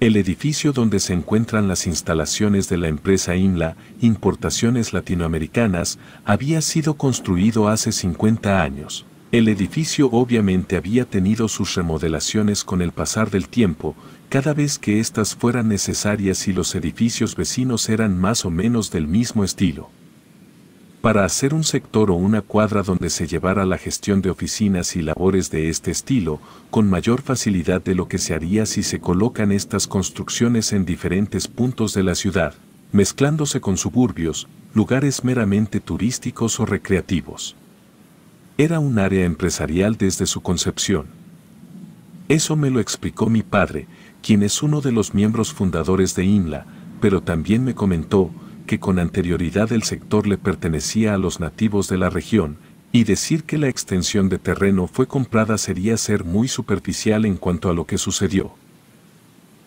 El edificio donde se encuentran las instalaciones de la empresa INLA, Importaciones Latinoamericanas, había sido construido hace 50 años. El edificio obviamente había tenido sus remodelaciones con el pasar del tiempo, cada vez que éstas fueran necesarias y los edificios vecinos eran más o menos del mismo estilo para hacer un sector o una cuadra donde se llevara la gestión de oficinas y labores de este estilo, con mayor facilidad de lo que se haría si se colocan estas construcciones en diferentes puntos de la ciudad, mezclándose con suburbios, lugares meramente turísticos o recreativos. Era un área empresarial desde su concepción. Eso me lo explicó mi padre, quien es uno de los miembros fundadores de INLA, pero también me comentó, que con anterioridad el sector le pertenecía a los nativos de la región, y decir que la extensión de terreno fue comprada sería ser muy superficial en cuanto a lo que sucedió.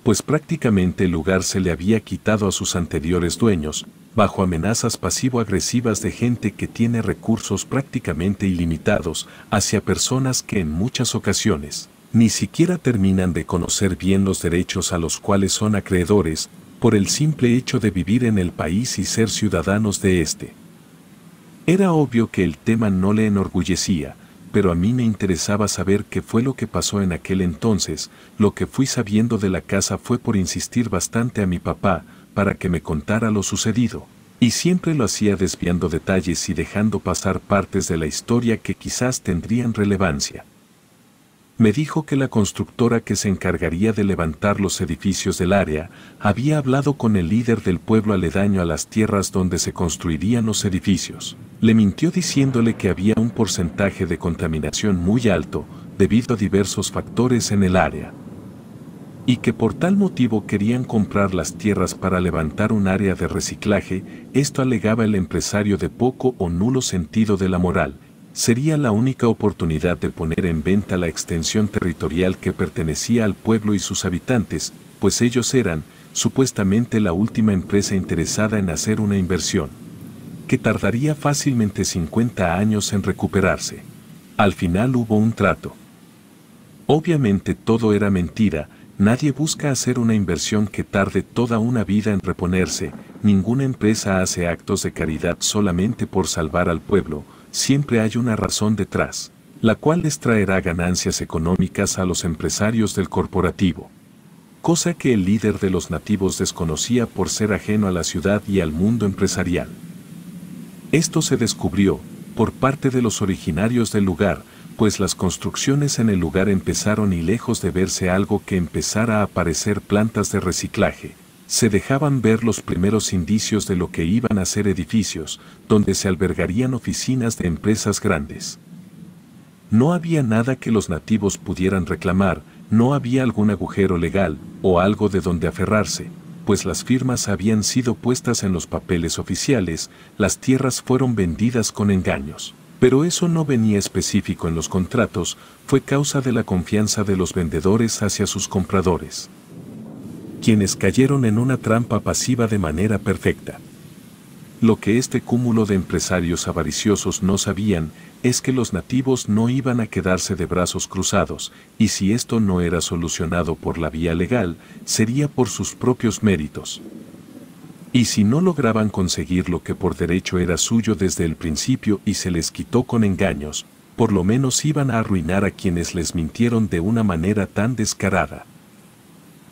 Pues prácticamente el lugar se le había quitado a sus anteriores dueños, bajo amenazas pasivo-agresivas de gente que tiene recursos prácticamente ilimitados hacia personas que en muchas ocasiones ni siquiera terminan de conocer bien los derechos a los cuales son acreedores por el simple hecho de vivir en el país y ser ciudadanos de este. Era obvio que el tema no le enorgullecía, pero a mí me interesaba saber qué fue lo que pasó en aquel entonces, lo que fui sabiendo de la casa fue por insistir bastante a mi papá para que me contara lo sucedido, y siempre lo hacía desviando detalles y dejando pasar partes de la historia que quizás tendrían relevancia me dijo que la constructora que se encargaría de levantar los edificios del área había hablado con el líder del pueblo aledaño a las tierras donde se construirían los edificios. Le mintió diciéndole que había un porcentaje de contaminación muy alto debido a diversos factores en el área. Y que por tal motivo querían comprar las tierras para levantar un área de reciclaje, esto alegaba el empresario de poco o nulo sentido de la moral, sería la única oportunidad de poner en venta la extensión territorial que pertenecía al pueblo y sus habitantes, pues ellos eran, supuestamente, la última empresa interesada en hacer una inversión, que tardaría fácilmente 50 años en recuperarse. Al final hubo un trato. Obviamente todo era mentira, nadie busca hacer una inversión que tarde toda una vida en reponerse, ninguna empresa hace actos de caridad solamente por salvar al pueblo, siempre hay una razón detrás, la cual les traerá ganancias económicas a los empresarios del corporativo. Cosa que el líder de los nativos desconocía por ser ajeno a la ciudad y al mundo empresarial. Esto se descubrió, por parte de los originarios del lugar, pues las construcciones en el lugar empezaron y lejos de verse algo que empezara a aparecer plantas de reciclaje, se dejaban ver los primeros indicios de lo que iban a ser edificios, donde se albergarían oficinas de empresas grandes. No había nada que los nativos pudieran reclamar, no había algún agujero legal o algo de donde aferrarse, pues las firmas habían sido puestas en los papeles oficiales, las tierras fueron vendidas con engaños. Pero eso no venía específico en los contratos, fue causa de la confianza de los vendedores hacia sus compradores quienes cayeron en una trampa pasiva de manera perfecta. Lo que este cúmulo de empresarios avariciosos no sabían es que los nativos no iban a quedarse de brazos cruzados, y si esto no era solucionado por la vía legal, sería por sus propios méritos. Y si no lograban conseguir lo que por derecho era suyo desde el principio y se les quitó con engaños, por lo menos iban a arruinar a quienes les mintieron de una manera tan descarada.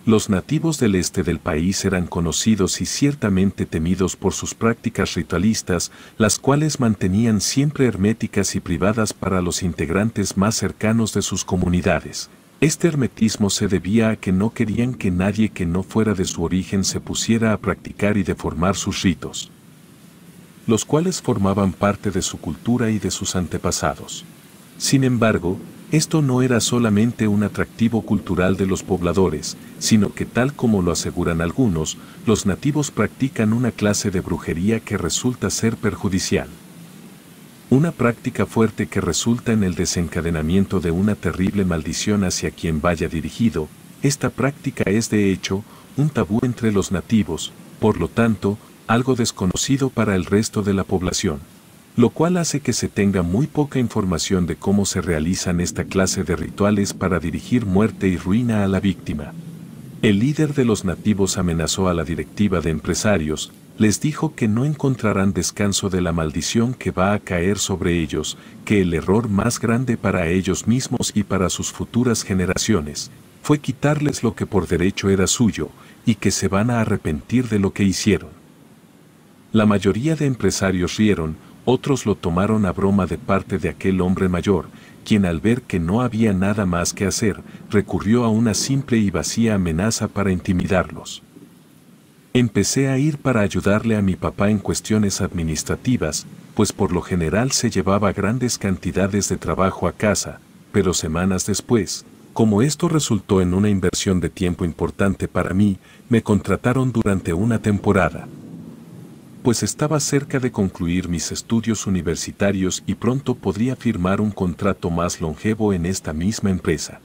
Los nativos del este del país eran conocidos y ciertamente temidos por sus prácticas ritualistas, las cuales mantenían siempre herméticas y privadas para los integrantes más cercanos de sus comunidades. Este hermetismo se debía a que no querían que nadie que no fuera de su origen se pusiera a practicar y deformar sus ritos, los cuales formaban parte de su cultura y de sus antepasados. Sin embargo, esto no era solamente un atractivo cultural de los pobladores, sino que tal como lo aseguran algunos, los nativos practican una clase de brujería que resulta ser perjudicial. Una práctica fuerte que resulta en el desencadenamiento de una terrible maldición hacia quien vaya dirigido, esta práctica es de hecho un tabú entre los nativos, por lo tanto, algo desconocido para el resto de la población lo cual hace que se tenga muy poca información de cómo se realizan esta clase de rituales para dirigir muerte y ruina a la víctima. El líder de los nativos amenazó a la directiva de empresarios, les dijo que no encontrarán descanso de la maldición que va a caer sobre ellos, que el error más grande para ellos mismos y para sus futuras generaciones fue quitarles lo que por derecho era suyo y que se van a arrepentir de lo que hicieron. La mayoría de empresarios rieron, otros lo tomaron a broma de parte de aquel hombre mayor, quien al ver que no había nada más que hacer, recurrió a una simple y vacía amenaza para intimidarlos. Empecé a ir para ayudarle a mi papá en cuestiones administrativas, pues por lo general se llevaba grandes cantidades de trabajo a casa, pero semanas después, como esto resultó en una inversión de tiempo importante para mí, me contrataron durante una temporada pues estaba cerca de concluir mis estudios universitarios y pronto podría firmar un contrato más longevo en esta misma empresa.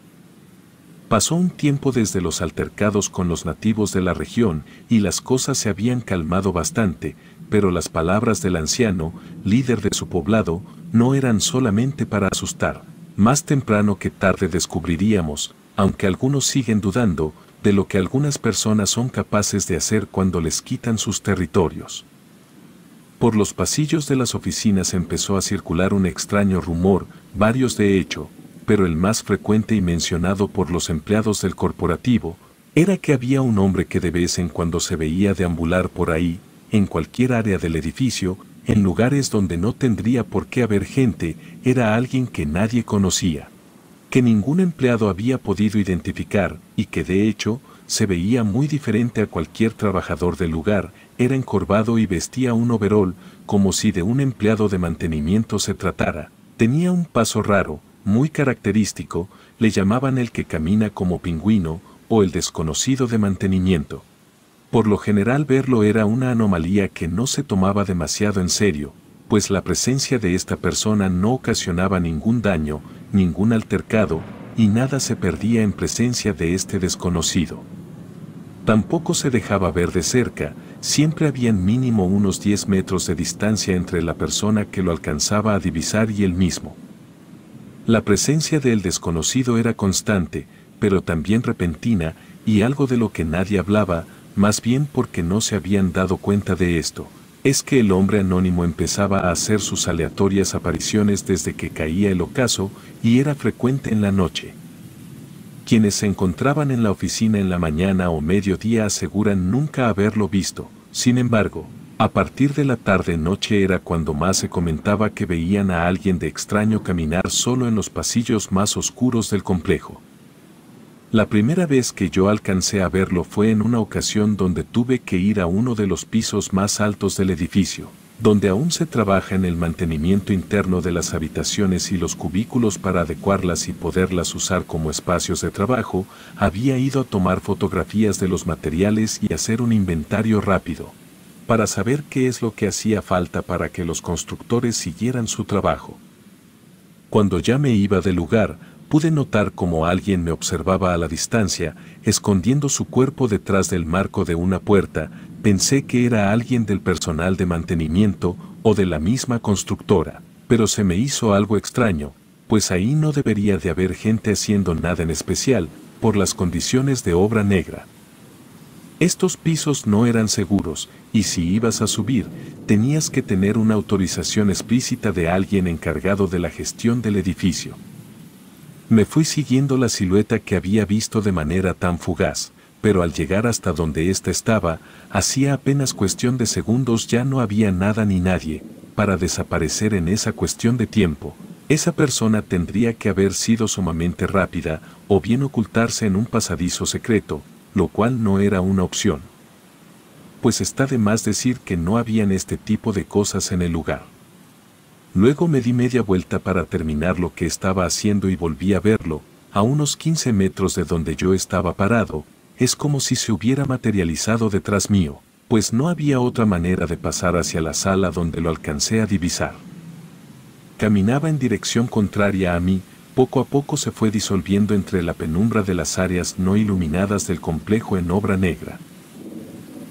Pasó un tiempo desde los altercados con los nativos de la región y las cosas se habían calmado bastante, pero las palabras del anciano, líder de su poblado, no eran solamente para asustar. Más temprano que tarde descubriríamos, aunque algunos siguen dudando, de lo que algunas personas son capaces de hacer cuando les quitan sus territorios. Por los pasillos de las oficinas empezó a circular un extraño rumor, varios de hecho, pero el más frecuente y mencionado por los empleados del corporativo, era que había un hombre que de vez en cuando se veía deambular por ahí, en cualquier área del edificio, en lugares donde no tendría por qué haber gente, era alguien que nadie conocía, que ningún empleado había podido identificar y que de hecho se veía muy diferente a cualquier trabajador del lugar, era encorvado y vestía un overol, como si de un empleado de mantenimiento se tratara. Tenía un paso raro, muy característico, le llamaban el que camina como pingüino o el desconocido de mantenimiento. Por lo general verlo era una anomalía que no se tomaba demasiado en serio, pues la presencia de esta persona no ocasionaba ningún daño, ningún altercado, y nada se perdía en presencia de este desconocido. Tampoco se dejaba ver de cerca, Siempre habían mínimo unos 10 metros de distancia entre la persona que lo alcanzaba a divisar y él mismo. La presencia del desconocido era constante, pero también repentina, y algo de lo que nadie hablaba, más bien porque no se habían dado cuenta de esto, es que el hombre anónimo empezaba a hacer sus aleatorias apariciones desde que caía el ocaso y era frecuente en la noche. Quienes se encontraban en la oficina en la mañana o mediodía aseguran nunca haberlo visto. Sin embargo, a partir de la tarde-noche era cuando más se comentaba que veían a alguien de extraño caminar solo en los pasillos más oscuros del complejo. La primera vez que yo alcancé a verlo fue en una ocasión donde tuve que ir a uno de los pisos más altos del edificio donde aún se trabaja en el mantenimiento interno de las habitaciones y los cubículos para adecuarlas y poderlas usar como espacios de trabajo, había ido a tomar fotografías de los materiales y hacer un inventario rápido, para saber qué es lo que hacía falta para que los constructores siguieran su trabajo. Cuando ya me iba del lugar, pude notar como alguien me observaba a la distancia, escondiendo su cuerpo detrás del marco de una puerta, pensé que era alguien del personal de mantenimiento o de la misma constructora, pero se me hizo algo extraño, pues ahí no debería de haber gente haciendo nada en especial, por las condiciones de obra negra. Estos pisos no eran seguros, y si ibas a subir, tenías que tener una autorización explícita de alguien encargado de la gestión del edificio. Me fui siguiendo la silueta que había visto de manera tan fugaz, pero al llegar hasta donde ésta estaba, hacía apenas cuestión de segundos ya no había nada ni nadie, para desaparecer en esa cuestión de tiempo. Esa persona tendría que haber sido sumamente rápida o bien ocultarse en un pasadizo secreto, lo cual no era una opción. Pues está de más decir que no habían este tipo de cosas en el lugar. Luego me di media vuelta para terminar lo que estaba haciendo y volví a verlo, a unos 15 metros de donde yo estaba parado, es como si se hubiera materializado detrás mío, pues no había otra manera de pasar hacia la sala donde lo alcancé a divisar. Caminaba en dirección contraria a mí, poco a poco se fue disolviendo entre la penumbra de las áreas no iluminadas del complejo en obra negra.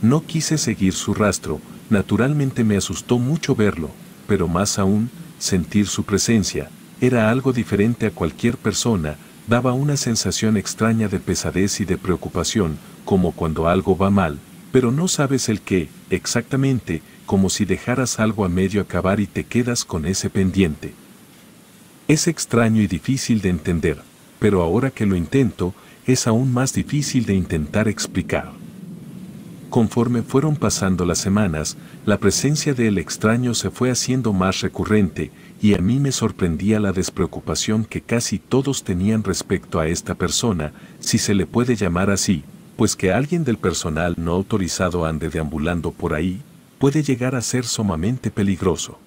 No quise seguir su rastro, naturalmente me asustó mucho verlo, pero más aún, sentir su presencia, era algo diferente a cualquier persona, daba una sensación extraña de pesadez y de preocupación, como cuando algo va mal, pero no sabes el qué, exactamente, como si dejaras algo a medio acabar y te quedas con ese pendiente. Es extraño y difícil de entender, pero ahora que lo intento, es aún más difícil de intentar explicar. Conforme fueron pasando las semanas, la presencia del extraño se fue haciendo más recurrente y a mí me sorprendía la despreocupación que casi todos tenían respecto a esta persona, si se le puede llamar así, pues que alguien del personal no autorizado ande deambulando por ahí, puede llegar a ser sumamente peligroso.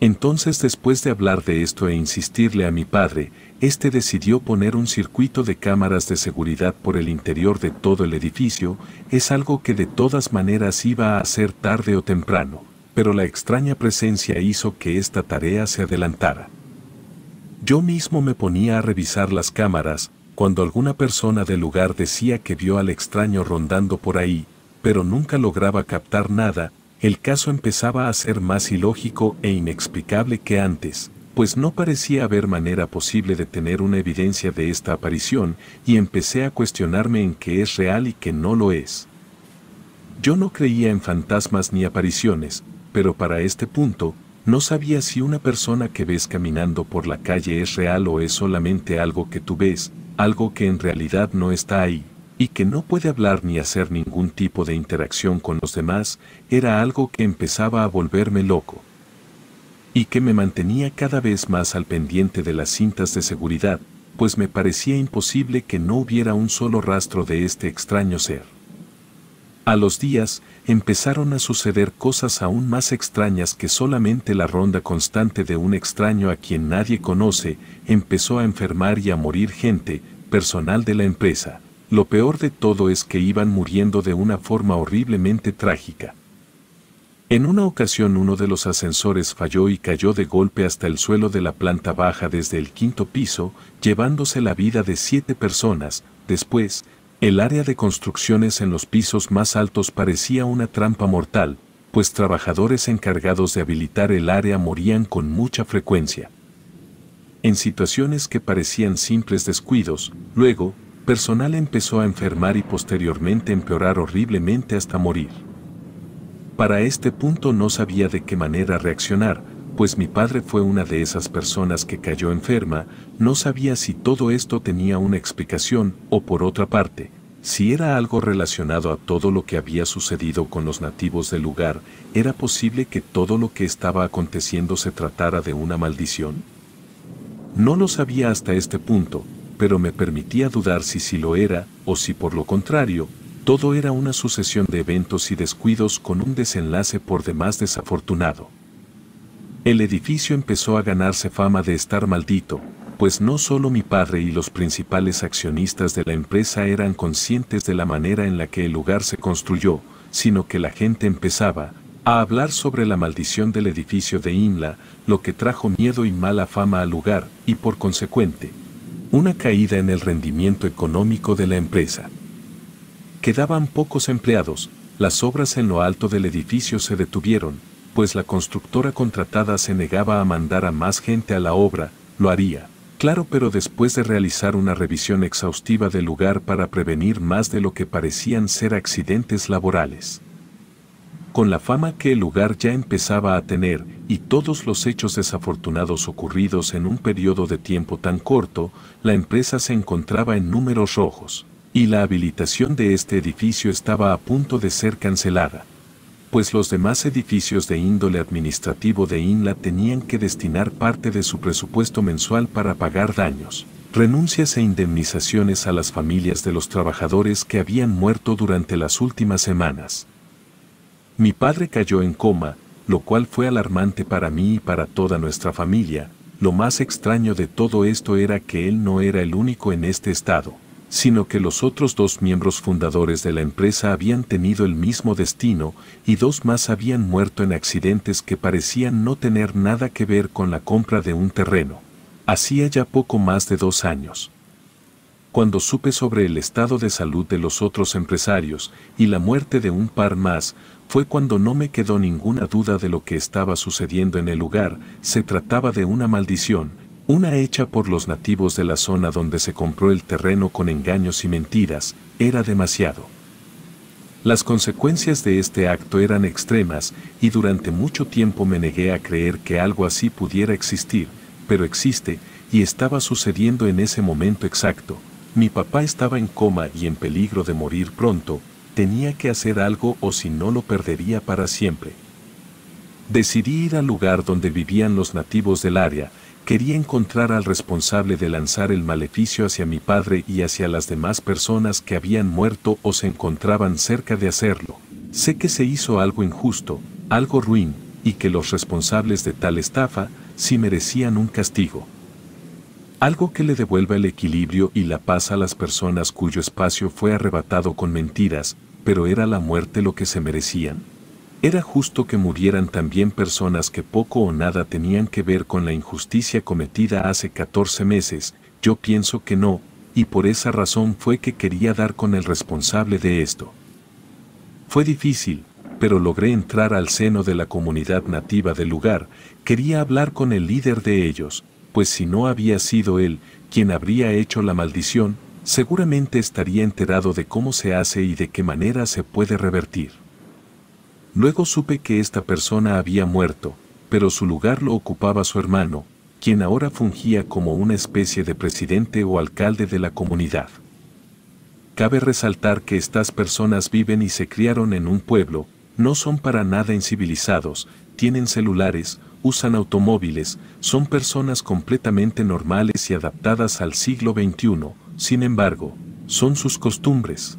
Entonces después de hablar de esto e insistirle a mi padre, este decidió poner un circuito de cámaras de seguridad por el interior de todo el edificio, es algo que de todas maneras iba a hacer tarde o temprano pero la extraña presencia hizo que esta tarea se adelantara. Yo mismo me ponía a revisar las cámaras, cuando alguna persona del lugar decía que vio al extraño rondando por ahí, pero nunca lograba captar nada, el caso empezaba a ser más ilógico e inexplicable que antes, pues no parecía haber manera posible de tener una evidencia de esta aparición y empecé a cuestionarme en qué es real y qué no lo es. Yo no creía en fantasmas ni apariciones, pero para este punto, no sabía si una persona que ves caminando por la calle es real o es solamente algo que tú ves, algo que en realidad no está ahí, y que no puede hablar ni hacer ningún tipo de interacción con los demás, era algo que empezaba a volverme loco. Y que me mantenía cada vez más al pendiente de las cintas de seguridad, pues me parecía imposible que no hubiera un solo rastro de este extraño ser. A los días, empezaron a suceder cosas aún más extrañas que solamente la ronda constante de un extraño a quien nadie conoce, empezó a enfermar y a morir gente, personal de la empresa. Lo peor de todo es que iban muriendo de una forma horriblemente trágica. En una ocasión uno de los ascensores falló y cayó de golpe hasta el suelo de la planta baja desde el quinto piso, llevándose la vida de siete personas. Después, el área de construcciones en los pisos más altos parecía una trampa mortal, pues trabajadores encargados de habilitar el área morían con mucha frecuencia. En situaciones que parecían simples descuidos, luego, personal empezó a enfermar y posteriormente empeorar horriblemente hasta morir. Para este punto no sabía de qué manera reaccionar, pues mi padre fue una de esas personas que cayó enferma, no sabía si todo esto tenía una explicación o por otra parte, si era algo relacionado a todo lo que había sucedido con los nativos del lugar, ¿era posible que todo lo que estaba aconteciendo se tratara de una maldición? No lo sabía hasta este punto, pero me permitía dudar si si lo era, o si por lo contrario, todo era una sucesión de eventos y descuidos con un desenlace por demás desafortunado. El edificio empezó a ganarse fama de estar maldito, pues no solo mi padre y los principales accionistas de la empresa eran conscientes de la manera en la que el lugar se construyó, sino que la gente empezaba a hablar sobre la maldición del edificio de Imla, lo que trajo miedo y mala fama al lugar, y por consecuente, una caída en el rendimiento económico de la empresa. Quedaban pocos empleados, las obras en lo alto del edificio se detuvieron, pues la constructora contratada se negaba a mandar a más gente a la obra, lo haría. Claro, pero después de realizar una revisión exhaustiva del lugar para prevenir más de lo que parecían ser accidentes laborales. Con la fama que el lugar ya empezaba a tener y todos los hechos desafortunados ocurridos en un periodo de tiempo tan corto, la empresa se encontraba en números rojos, y la habilitación de este edificio estaba a punto de ser cancelada pues los demás edificios de índole administrativo de INLA tenían que destinar parte de su presupuesto mensual para pagar daños, renuncias e indemnizaciones a las familias de los trabajadores que habían muerto durante las últimas semanas. Mi padre cayó en coma, lo cual fue alarmante para mí y para toda nuestra familia. Lo más extraño de todo esto era que él no era el único en este estado sino que los otros dos miembros fundadores de la empresa habían tenido el mismo destino y dos más habían muerto en accidentes que parecían no tener nada que ver con la compra de un terreno. Hacía ya poco más de dos años. Cuando supe sobre el estado de salud de los otros empresarios y la muerte de un par más, fue cuando no me quedó ninguna duda de lo que estaba sucediendo en el lugar, se trataba de una maldición, una hecha por los nativos de la zona donde se compró el terreno con engaños y mentiras, era demasiado. Las consecuencias de este acto eran extremas y durante mucho tiempo me negué a creer que algo así pudiera existir, pero existe y estaba sucediendo en ese momento exacto. Mi papá estaba en coma y en peligro de morir pronto, tenía que hacer algo o si no lo perdería para siempre. Decidí ir al lugar donde vivían los nativos del área Quería encontrar al responsable de lanzar el maleficio hacia mi padre y hacia las demás personas que habían muerto o se encontraban cerca de hacerlo. Sé que se hizo algo injusto, algo ruin, y que los responsables de tal estafa sí merecían un castigo. Algo que le devuelva el equilibrio y la paz a las personas cuyo espacio fue arrebatado con mentiras, pero era la muerte lo que se merecían. Era justo que murieran también personas que poco o nada tenían que ver con la injusticia cometida hace 14 meses, yo pienso que no, y por esa razón fue que quería dar con el responsable de esto. Fue difícil, pero logré entrar al seno de la comunidad nativa del lugar, quería hablar con el líder de ellos, pues si no había sido él quien habría hecho la maldición, seguramente estaría enterado de cómo se hace y de qué manera se puede revertir. Luego supe que esta persona había muerto, pero su lugar lo ocupaba su hermano, quien ahora fungía como una especie de presidente o alcalde de la comunidad. Cabe resaltar que estas personas viven y se criaron en un pueblo, no son para nada incivilizados, tienen celulares, usan automóviles, son personas completamente normales y adaptadas al siglo XXI, sin embargo, son sus costumbres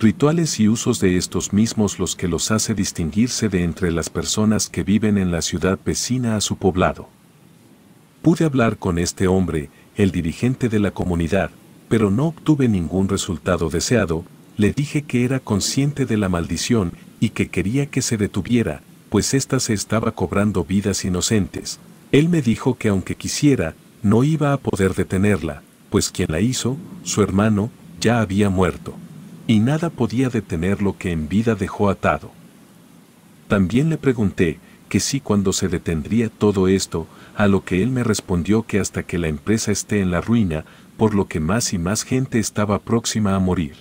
rituales y usos de estos mismos los que los hace distinguirse de entre las personas que viven en la ciudad vecina a su poblado. Pude hablar con este hombre, el dirigente de la comunidad, pero no obtuve ningún resultado deseado, le dije que era consciente de la maldición y que quería que se detuviera, pues ésta se estaba cobrando vidas inocentes. Él me dijo que aunque quisiera, no iba a poder detenerla, pues quien la hizo, su hermano, ya había muerto y nada podía detener lo que en vida dejó atado. También le pregunté que si cuando se detendría todo esto, a lo que él me respondió que hasta que la empresa esté en la ruina, por lo que más y más gente estaba próxima a morir.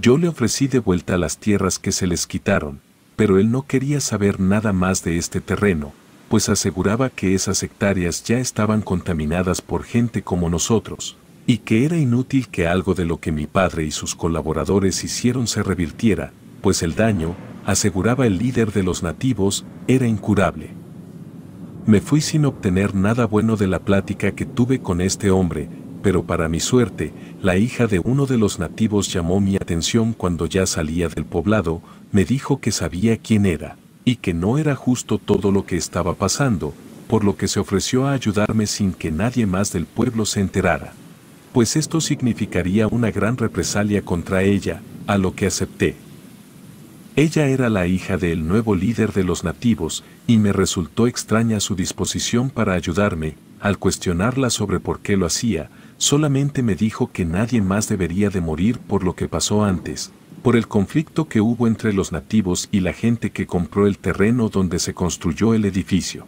Yo le ofrecí de vuelta las tierras que se les quitaron, pero él no quería saber nada más de este terreno, pues aseguraba que esas hectáreas ya estaban contaminadas por gente como nosotros, y que era inútil que algo de lo que mi padre y sus colaboradores hicieron se revirtiera, pues el daño, aseguraba el líder de los nativos, era incurable. Me fui sin obtener nada bueno de la plática que tuve con este hombre, pero para mi suerte, la hija de uno de los nativos llamó mi atención cuando ya salía del poblado, me dijo que sabía quién era, y que no era justo todo lo que estaba pasando, por lo que se ofreció a ayudarme sin que nadie más del pueblo se enterara pues esto significaría una gran represalia contra ella, a lo que acepté. Ella era la hija del nuevo líder de los nativos, y me resultó extraña su disposición para ayudarme, al cuestionarla sobre por qué lo hacía, solamente me dijo que nadie más debería de morir por lo que pasó antes, por el conflicto que hubo entre los nativos y la gente que compró el terreno donde se construyó el edificio.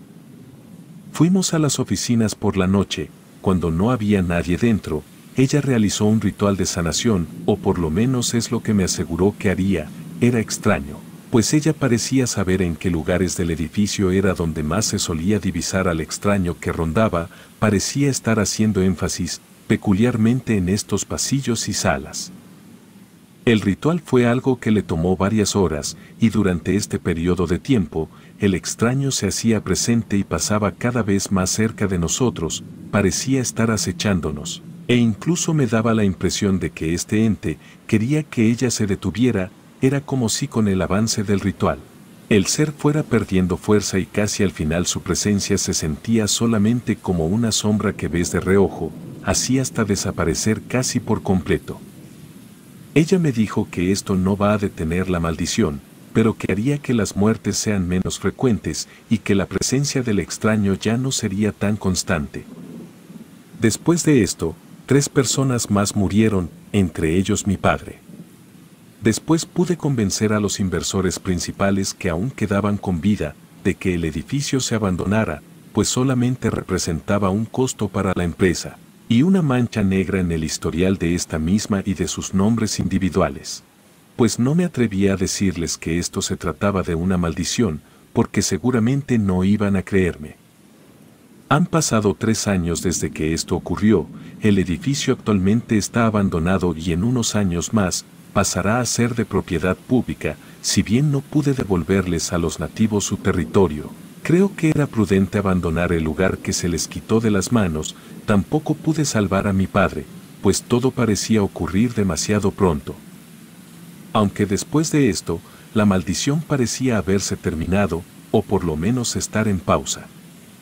Fuimos a las oficinas por la noche, cuando no había nadie dentro, ella realizó un ritual de sanación, o por lo menos es lo que me aseguró que haría, era extraño, pues ella parecía saber en qué lugares del edificio era donde más se solía divisar al extraño que rondaba, parecía estar haciendo énfasis peculiarmente en estos pasillos y salas. El ritual fue algo que le tomó varias horas y durante este periodo de tiempo, el extraño se hacía presente y pasaba cada vez más cerca de nosotros, parecía estar acechándonos e incluso me daba la impresión de que este ente quería que ella se detuviera, era como si con el avance del ritual, el ser fuera perdiendo fuerza y casi al final su presencia se sentía solamente como una sombra que ves de reojo, así hasta desaparecer casi por completo. Ella me dijo que esto no va a detener la maldición, pero que haría que las muertes sean menos frecuentes y que la presencia del extraño ya no sería tan constante. Después de esto, tres personas más murieron, entre ellos mi padre. Después pude convencer a los inversores principales que aún quedaban con vida de que el edificio se abandonara, pues solamente representaba un costo para la empresa, y una mancha negra en el historial de esta misma y de sus nombres individuales. Pues no me atrevía a decirles que esto se trataba de una maldición, porque seguramente no iban a creerme. Han pasado tres años desde que esto ocurrió, el edificio actualmente está abandonado y en unos años más pasará a ser de propiedad pública, si bien no pude devolverles a los nativos su territorio. Creo que era prudente abandonar el lugar que se les quitó de las manos, tampoco pude salvar a mi padre, pues todo parecía ocurrir demasiado pronto. Aunque después de esto, la maldición parecía haberse terminado, o por lo menos estar en pausa.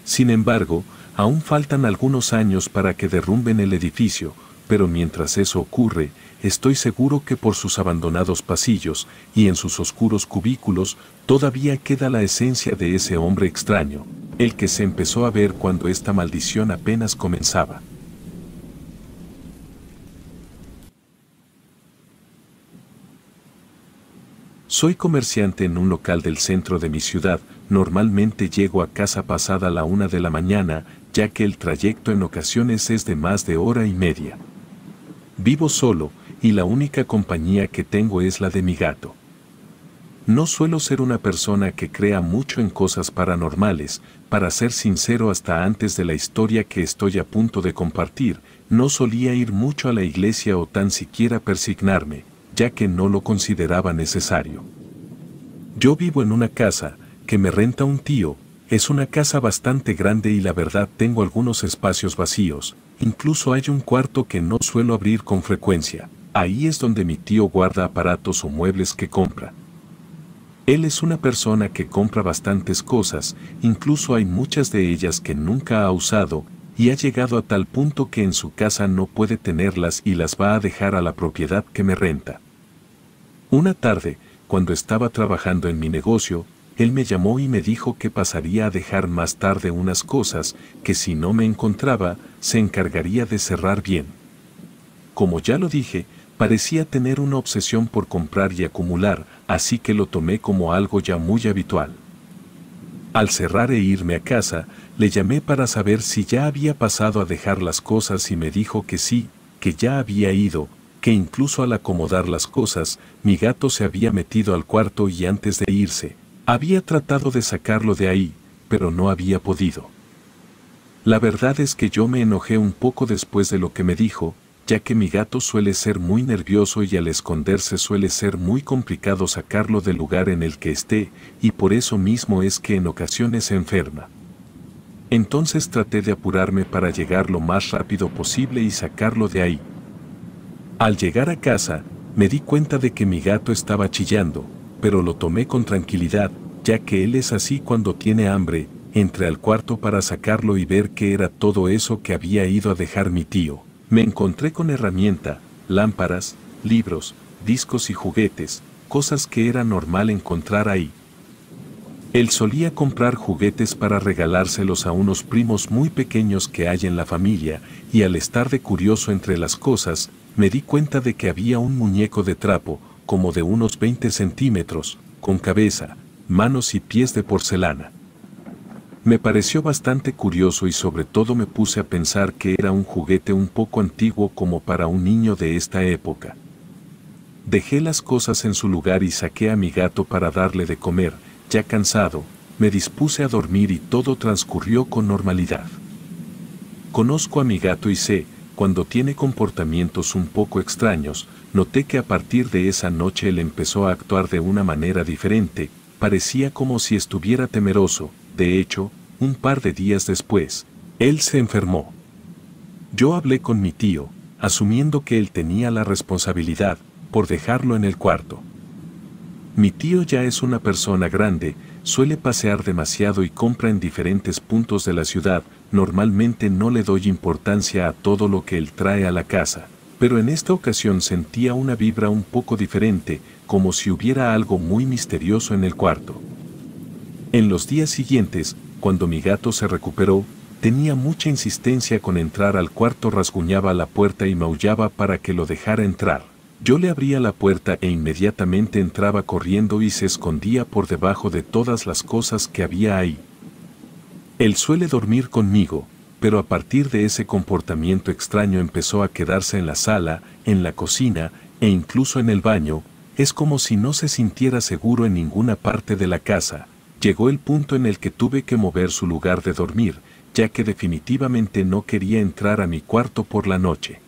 Sin embargo, aún faltan algunos años para que derrumben el edificio, pero mientras eso ocurre, estoy seguro que por sus abandonados pasillos y en sus oscuros cubículos todavía queda la esencia de ese hombre extraño, el que se empezó a ver cuando esta maldición apenas comenzaba. Soy comerciante en un local del centro de mi ciudad, normalmente llego a casa pasada la una de la mañana, ya que el trayecto en ocasiones es de más de hora y media. Vivo solo, y la única compañía que tengo es la de mi gato. No suelo ser una persona que crea mucho en cosas paranormales, para ser sincero hasta antes de la historia que estoy a punto de compartir, no solía ir mucho a la iglesia o tan siquiera persignarme, ya que no lo consideraba necesario. Yo vivo en una casa, que me renta un tío, es una casa bastante grande y la verdad tengo algunos espacios vacíos, incluso hay un cuarto que no suelo abrir con frecuencia. Ahí es donde mi tío guarda aparatos o muebles que compra. Él es una persona que compra bastantes cosas, incluso hay muchas de ellas que nunca ha usado, y ha llegado a tal punto que en su casa no puede tenerlas y las va a dejar a la propiedad que me renta. Una tarde, cuando estaba trabajando en mi negocio, él me llamó y me dijo que pasaría a dejar más tarde unas cosas que si no me encontraba, se encargaría de cerrar bien. Como ya lo dije, parecía tener una obsesión por comprar y acumular, así que lo tomé como algo ya muy habitual. Al cerrar e irme a casa, le llamé para saber si ya había pasado a dejar las cosas y me dijo que sí, que ya había ido, que incluso al acomodar las cosas, mi gato se había metido al cuarto y antes de irse, había tratado de sacarlo de ahí, pero no había podido. La verdad es que yo me enojé un poco después de lo que me dijo, ya que mi gato suele ser muy nervioso y al esconderse suele ser muy complicado sacarlo del lugar en el que esté, y por eso mismo es que en ocasiones se enferma. Entonces traté de apurarme para llegar lo más rápido posible y sacarlo de ahí. Al llegar a casa, me di cuenta de que mi gato estaba chillando, pero lo tomé con tranquilidad, ya que él es así cuando tiene hambre, entré al cuarto para sacarlo y ver qué era todo eso que había ido a dejar mi tío. Me encontré con herramienta, lámparas, libros, discos y juguetes, cosas que era normal encontrar ahí. Él solía comprar juguetes para regalárselos a unos primos muy pequeños que hay en la familia, y al estar de curioso entre las cosas, me di cuenta de que había un muñeco de trapo, como de unos 20 centímetros, con cabeza, manos y pies de porcelana. Me pareció bastante curioso y sobre todo me puse a pensar que era un juguete un poco antiguo como para un niño de esta época. Dejé las cosas en su lugar y saqué a mi gato para darle de comer, ya cansado, me dispuse a dormir y todo transcurrió con normalidad. Conozco a mi gato y sé, cuando tiene comportamientos un poco extraños, noté que a partir de esa noche él empezó a actuar de una manera diferente, parecía como si estuviera temeroso, de hecho, un par de días después, él se enfermó. Yo hablé con mi tío, asumiendo que él tenía la responsabilidad por dejarlo en el cuarto. Mi tío ya es una persona grande, suele pasear demasiado y compra en diferentes puntos de la ciudad, normalmente no le doy importancia a todo lo que él trae a la casa, pero en esta ocasión sentía una vibra un poco diferente, como si hubiera algo muy misterioso en el cuarto. En los días siguientes, cuando mi gato se recuperó, tenía mucha insistencia con entrar al cuarto, rasguñaba la puerta y maullaba para que lo dejara entrar. Yo le abría la puerta e inmediatamente entraba corriendo y se escondía por debajo de todas las cosas que había ahí. Él suele dormir conmigo, pero a partir de ese comportamiento extraño empezó a quedarse en la sala, en la cocina e incluso en el baño, es como si no se sintiera seguro en ninguna parte de la casa. Llegó el punto en el que tuve que mover su lugar de dormir, ya que definitivamente no quería entrar a mi cuarto por la noche.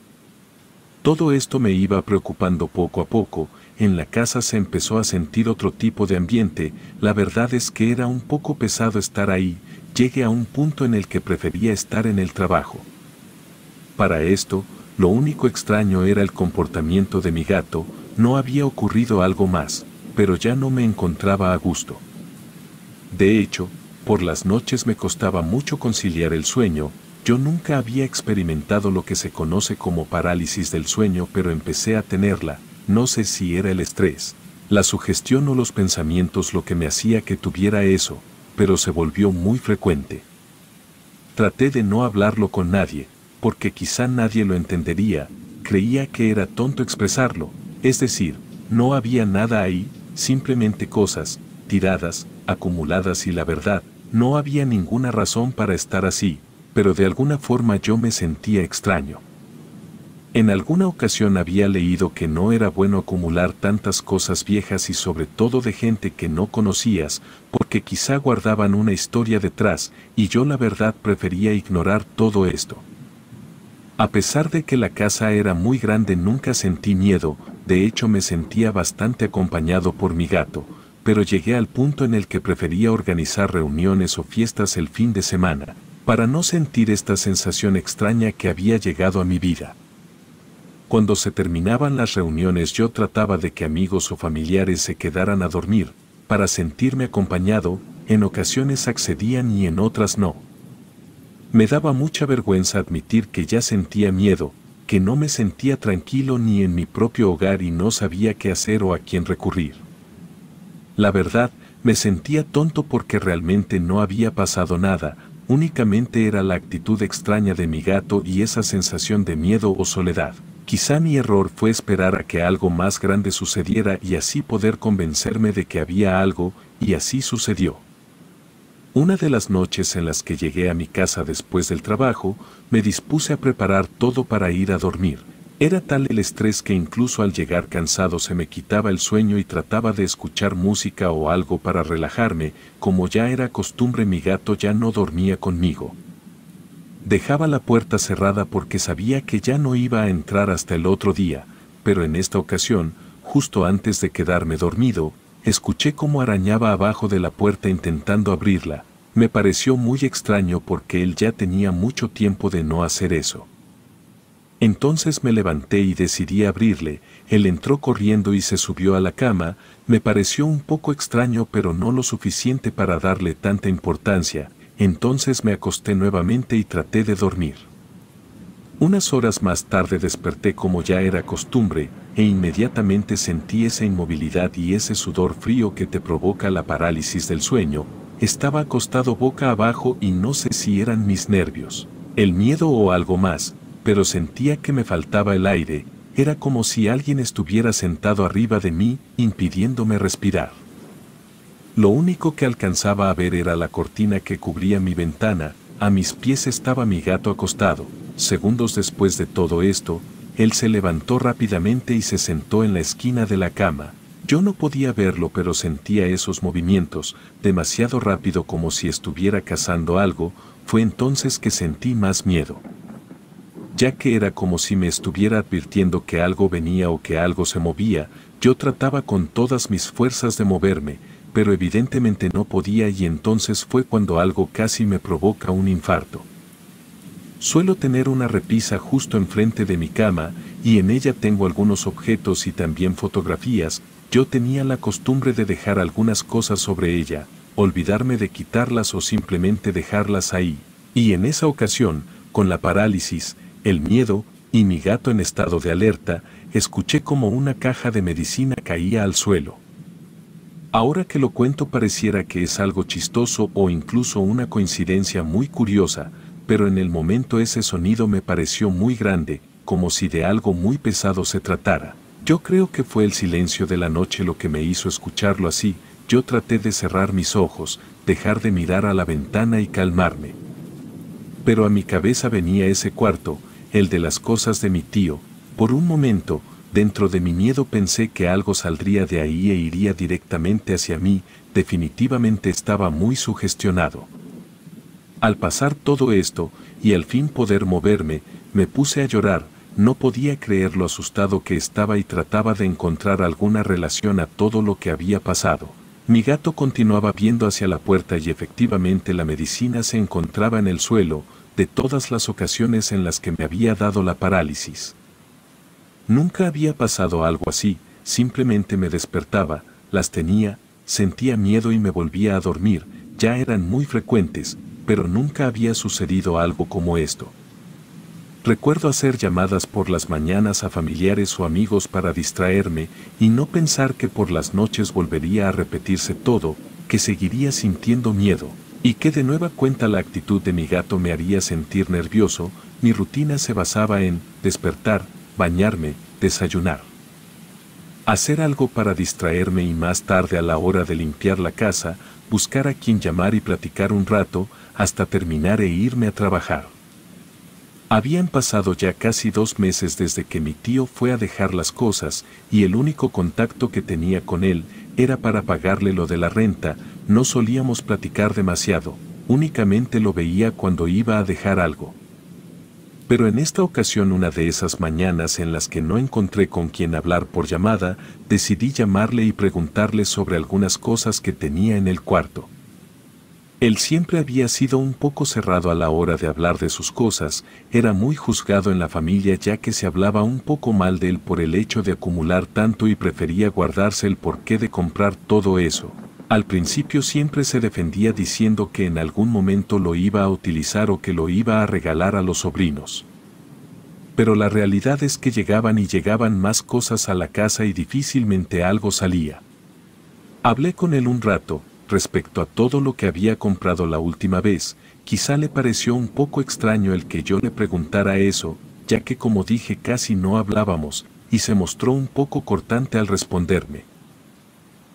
Todo esto me iba preocupando poco a poco, en la casa se empezó a sentir otro tipo de ambiente, la verdad es que era un poco pesado estar ahí, llegué a un punto en el que prefería estar en el trabajo. Para esto, lo único extraño era el comportamiento de mi gato, no había ocurrido algo más, pero ya no me encontraba a gusto. De hecho, por las noches me costaba mucho conciliar el sueño, yo nunca había experimentado lo que se conoce como parálisis del sueño, pero empecé a tenerla, no sé si era el estrés, la sugestión o los pensamientos lo que me hacía que tuviera eso, pero se volvió muy frecuente. Traté de no hablarlo con nadie, porque quizá nadie lo entendería, creía que era tonto expresarlo, es decir, no había nada ahí, simplemente cosas, tiradas, acumuladas y la verdad, no había ninguna razón para estar así, pero de alguna forma yo me sentía extraño. En alguna ocasión había leído que no era bueno acumular tantas cosas viejas y sobre todo de gente que no conocías, porque quizá guardaban una historia detrás, y yo la verdad prefería ignorar todo esto. A pesar de que la casa era muy grande nunca sentí miedo, de hecho me sentía bastante acompañado por mi gato, pero llegué al punto en el que prefería organizar reuniones o fiestas el fin de semana, para no sentir esta sensación extraña que había llegado a mi vida. Cuando se terminaban las reuniones yo trataba de que amigos o familiares se quedaran a dormir, para sentirme acompañado, en ocasiones accedían y en otras no. Me daba mucha vergüenza admitir que ya sentía miedo, que no me sentía tranquilo ni en mi propio hogar y no sabía qué hacer o a quién recurrir. La verdad, me sentía tonto porque realmente no había pasado nada, únicamente era la actitud extraña de mi gato y esa sensación de miedo o soledad. Quizá mi error fue esperar a que algo más grande sucediera y así poder convencerme de que había algo, y así sucedió. Una de las noches en las que llegué a mi casa después del trabajo, me dispuse a preparar todo para ir a dormir. Era tal el estrés que incluso al llegar cansado se me quitaba el sueño y trataba de escuchar música o algo para relajarme, como ya era costumbre mi gato ya no dormía conmigo. Dejaba la puerta cerrada porque sabía que ya no iba a entrar hasta el otro día, pero en esta ocasión, justo antes de quedarme dormido, escuché cómo arañaba abajo de la puerta intentando abrirla, me pareció muy extraño porque él ya tenía mucho tiempo de no hacer eso. Entonces me levanté y decidí abrirle, él entró corriendo y se subió a la cama, me pareció un poco extraño pero no lo suficiente para darle tanta importancia, entonces me acosté nuevamente y traté de dormir. Unas horas más tarde desperté como ya era costumbre, e inmediatamente sentí esa inmovilidad y ese sudor frío que te provoca la parálisis del sueño. Estaba acostado boca abajo y no sé si eran mis nervios, el miedo o algo más, pero sentía que me faltaba el aire, era como si alguien estuviera sentado arriba de mí, impidiéndome respirar. Lo único que alcanzaba a ver era la cortina que cubría mi ventana, a mis pies estaba mi gato acostado, Segundos después de todo esto, él se levantó rápidamente y se sentó en la esquina de la cama. Yo no podía verlo pero sentía esos movimientos, demasiado rápido como si estuviera cazando algo, fue entonces que sentí más miedo. Ya que era como si me estuviera advirtiendo que algo venía o que algo se movía, yo trataba con todas mis fuerzas de moverme, pero evidentemente no podía y entonces fue cuando algo casi me provoca un infarto. Suelo tener una repisa justo enfrente de mi cama y en ella tengo algunos objetos y también fotografías. Yo tenía la costumbre de dejar algunas cosas sobre ella, olvidarme de quitarlas o simplemente dejarlas ahí. Y en esa ocasión, con la parálisis, el miedo y mi gato en estado de alerta, escuché como una caja de medicina caía al suelo. Ahora que lo cuento pareciera que es algo chistoso o incluso una coincidencia muy curiosa, pero en el momento ese sonido me pareció muy grande, como si de algo muy pesado se tratara. Yo creo que fue el silencio de la noche lo que me hizo escucharlo así, yo traté de cerrar mis ojos, dejar de mirar a la ventana y calmarme. Pero a mi cabeza venía ese cuarto, el de las cosas de mi tío, por un momento, dentro de mi miedo pensé que algo saldría de ahí e iría directamente hacia mí, definitivamente estaba muy sugestionado. Al pasar todo esto, y al fin poder moverme, me puse a llorar, no podía creer lo asustado que estaba y trataba de encontrar alguna relación a todo lo que había pasado. Mi gato continuaba viendo hacia la puerta y efectivamente la medicina se encontraba en el suelo, de todas las ocasiones en las que me había dado la parálisis. Nunca había pasado algo así, simplemente me despertaba, las tenía, sentía miedo y me volvía a dormir, ya eran muy frecuentes, pero nunca había sucedido algo como esto. Recuerdo hacer llamadas por las mañanas a familiares o amigos para distraerme y no pensar que por las noches volvería a repetirse todo, que seguiría sintiendo miedo, y que de nueva cuenta la actitud de mi gato me haría sentir nervioso, mi rutina se basaba en despertar, bañarme, desayunar. Hacer algo para distraerme y más tarde a la hora de limpiar la casa, buscar a quien llamar y platicar un rato hasta terminar e irme a trabajar. Habían pasado ya casi dos meses desde que mi tío fue a dejar las cosas y el único contacto que tenía con él era para pagarle lo de la renta, no solíamos platicar demasiado, únicamente lo veía cuando iba a dejar algo pero en esta ocasión una de esas mañanas en las que no encontré con quien hablar por llamada, decidí llamarle y preguntarle sobre algunas cosas que tenía en el cuarto. Él siempre había sido un poco cerrado a la hora de hablar de sus cosas, era muy juzgado en la familia ya que se hablaba un poco mal de él por el hecho de acumular tanto y prefería guardarse el porqué de comprar todo eso. Al principio siempre se defendía diciendo que en algún momento lo iba a utilizar o que lo iba a regalar a los sobrinos. Pero la realidad es que llegaban y llegaban más cosas a la casa y difícilmente algo salía. Hablé con él un rato, respecto a todo lo que había comprado la última vez, quizá le pareció un poco extraño el que yo le preguntara eso, ya que como dije casi no hablábamos, y se mostró un poco cortante al responderme.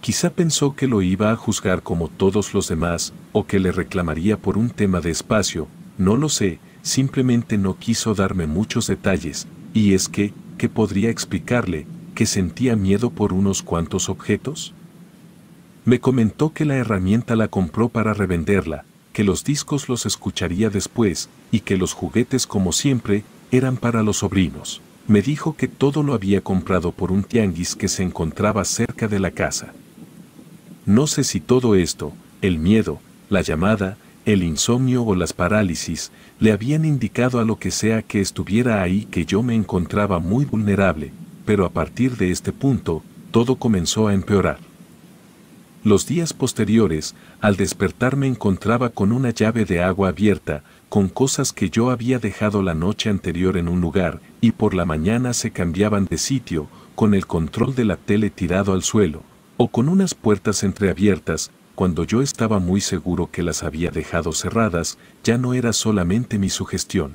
Quizá pensó que lo iba a juzgar como todos los demás, o que le reclamaría por un tema de espacio, no lo sé, simplemente no quiso darme muchos detalles, y es que, ¿qué podría explicarle, que sentía miedo por unos cuantos objetos? Me comentó que la herramienta la compró para revenderla, que los discos los escucharía después, y que los juguetes como siempre, eran para los sobrinos. Me dijo que todo lo había comprado por un tianguis que se encontraba cerca de la casa. No sé si todo esto, el miedo, la llamada, el insomnio o las parálisis, le habían indicado a lo que sea que estuviera ahí que yo me encontraba muy vulnerable, pero a partir de este punto, todo comenzó a empeorar. Los días posteriores, al despertar me encontraba con una llave de agua abierta, con cosas que yo había dejado la noche anterior en un lugar, y por la mañana se cambiaban de sitio, con el control de la tele tirado al suelo, o con unas puertas entreabiertas, cuando yo estaba muy seguro que las había dejado cerradas, ya no era solamente mi sugestión.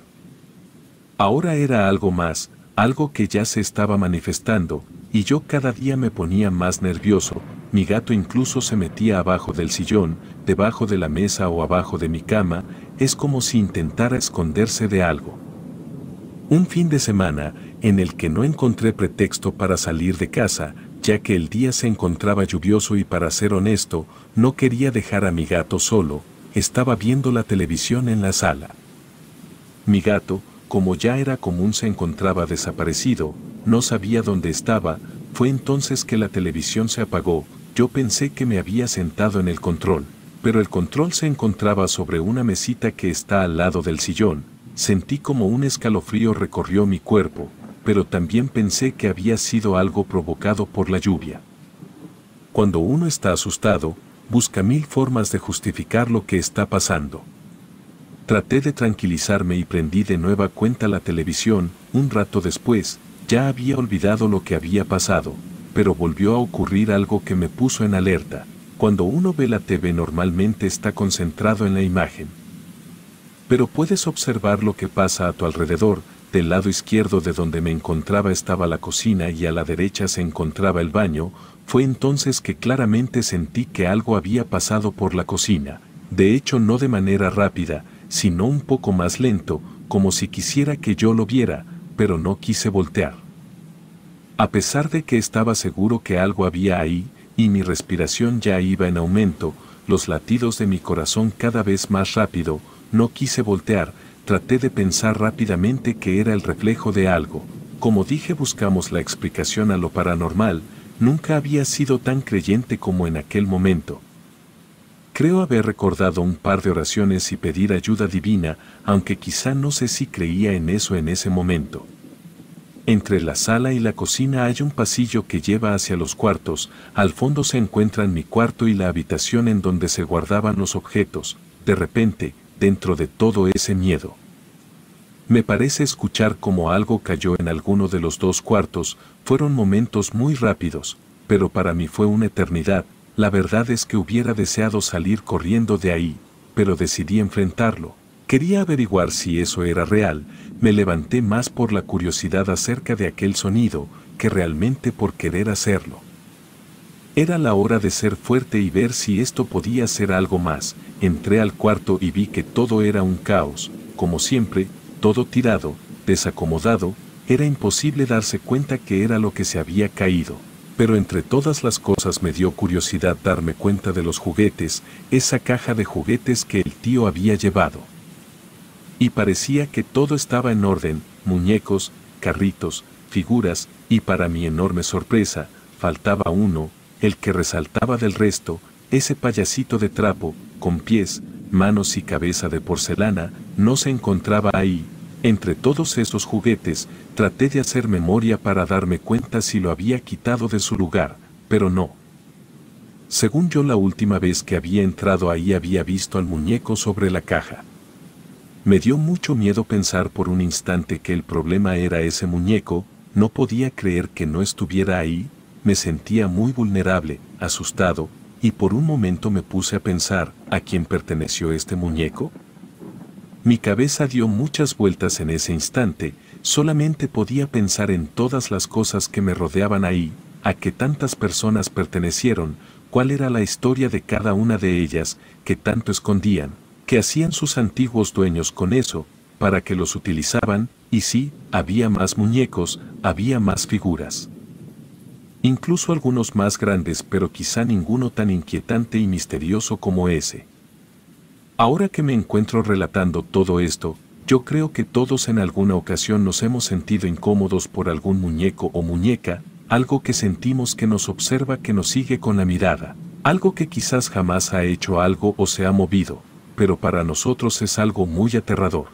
Ahora era algo más, algo que ya se estaba manifestando, y yo cada día me ponía más nervioso, mi gato incluso se metía abajo del sillón, debajo de la mesa o abajo de mi cama, es como si intentara esconderse de algo. Un fin de semana, en el que no encontré pretexto para salir de casa, ya que el día se encontraba lluvioso y para ser honesto, no quería dejar a mi gato solo, estaba viendo la televisión en la sala. Mi gato, como ya era común se encontraba desaparecido, no sabía dónde estaba, fue entonces que la televisión se apagó, yo pensé que me había sentado en el control, pero el control se encontraba sobre una mesita que está al lado del sillón, sentí como un escalofrío recorrió mi cuerpo, pero también pensé que había sido algo provocado por la lluvia. Cuando uno está asustado, busca mil formas de justificar lo que está pasando. Traté de tranquilizarme y prendí de nueva cuenta la televisión, un rato después, ya había olvidado lo que había pasado, pero volvió a ocurrir algo que me puso en alerta. Cuando uno ve la TV normalmente está concentrado en la imagen. Pero puedes observar lo que pasa a tu alrededor, del lado izquierdo de donde me encontraba estaba la cocina y a la derecha se encontraba el baño, fue entonces que claramente sentí que algo había pasado por la cocina, de hecho no de manera rápida, sino un poco más lento, como si quisiera que yo lo viera, pero no quise voltear. A pesar de que estaba seguro que algo había ahí, y mi respiración ya iba en aumento, los latidos de mi corazón cada vez más rápido, no quise voltear, traté de pensar rápidamente que era el reflejo de algo. Como dije, buscamos la explicación a lo paranormal, nunca había sido tan creyente como en aquel momento. Creo haber recordado un par de oraciones y pedir ayuda divina, aunque quizá no sé si creía en eso en ese momento. Entre la sala y la cocina hay un pasillo que lleva hacia los cuartos, al fondo se encuentran mi cuarto y la habitación en donde se guardaban los objetos. De repente, dentro de todo ese miedo. Me parece escuchar como algo cayó en alguno de los dos cuartos, fueron momentos muy rápidos, pero para mí fue una eternidad, la verdad es que hubiera deseado salir corriendo de ahí, pero decidí enfrentarlo. Quería averiguar si eso era real, me levanté más por la curiosidad acerca de aquel sonido que realmente por querer hacerlo. Era la hora de ser fuerte y ver si esto podía ser algo más, Entré al cuarto y vi que todo era un caos, como siempre, todo tirado, desacomodado, era imposible darse cuenta que era lo que se había caído. Pero entre todas las cosas me dio curiosidad darme cuenta de los juguetes, esa caja de juguetes que el tío había llevado. Y parecía que todo estaba en orden, muñecos, carritos, figuras, y para mi enorme sorpresa, faltaba uno, el que resaltaba del resto, ese payasito de trapo, con pies, manos y cabeza de porcelana, no se encontraba ahí. Entre todos esos juguetes, traté de hacer memoria para darme cuenta si lo había quitado de su lugar, pero no. Según yo la última vez que había entrado ahí había visto al muñeco sobre la caja. Me dio mucho miedo pensar por un instante que el problema era ese muñeco, no podía creer que no estuviera ahí, me sentía muy vulnerable, asustado, y por un momento me puse a pensar, ¿a quién perteneció este muñeco? Mi cabeza dio muchas vueltas en ese instante, solamente podía pensar en todas las cosas que me rodeaban ahí, a qué tantas personas pertenecieron, cuál era la historia de cada una de ellas, que tanto escondían, qué hacían sus antiguos dueños con eso, para que los utilizaban, y sí, había más muñecos, había más figuras incluso algunos más grandes pero quizá ninguno tan inquietante y misterioso como ese. Ahora que me encuentro relatando todo esto, yo creo que todos en alguna ocasión nos hemos sentido incómodos por algún muñeco o muñeca, algo que sentimos que nos observa que nos sigue con la mirada, algo que quizás jamás ha hecho algo o se ha movido, pero para nosotros es algo muy aterrador.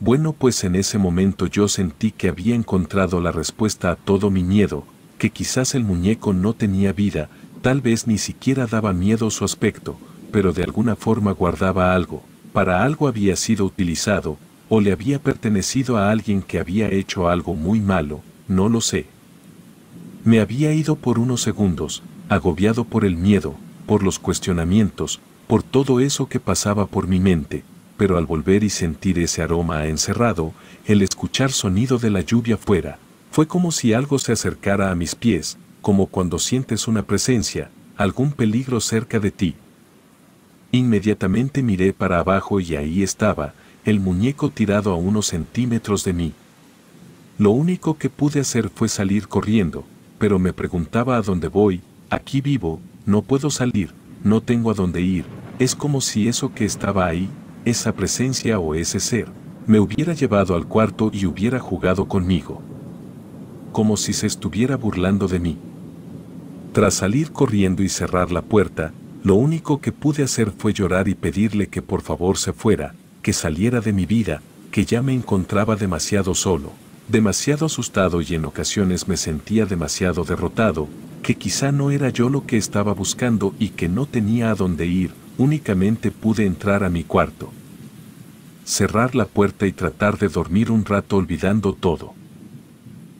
Bueno pues en ese momento yo sentí que había encontrado la respuesta a todo mi miedo, que quizás el muñeco no tenía vida, tal vez ni siquiera daba miedo su aspecto, pero de alguna forma guardaba algo, para algo había sido utilizado, o le había pertenecido a alguien que había hecho algo muy malo, no lo sé. Me había ido por unos segundos, agobiado por el miedo, por los cuestionamientos, por todo eso que pasaba por mi mente, pero al volver y sentir ese aroma encerrado, el escuchar sonido de la lluvia fuera, fue como si algo se acercara a mis pies, como cuando sientes una presencia, algún peligro cerca de ti. Inmediatamente miré para abajo y ahí estaba, el muñeco tirado a unos centímetros de mí. Lo único que pude hacer fue salir corriendo, pero me preguntaba a dónde voy, aquí vivo, no puedo salir, no tengo a dónde ir, es como si eso que estaba ahí, esa presencia o ese ser, me hubiera llevado al cuarto y hubiera jugado conmigo como si se estuviera burlando de mí. Tras salir corriendo y cerrar la puerta, lo único que pude hacer fue llorar y pedirle que por favor se fuera, que saliera de mi vida, que ya me encontraba demasiado solo, demasiado asustado y en ocasiones me sentía demasiado derrotado, que quizá no era yo lo que estaba buscando y que no tenía a dónde ir, únicamente pude entrar a mi cuarto. Cerrar la puerta y tratar de dormir un rato olvidando todo.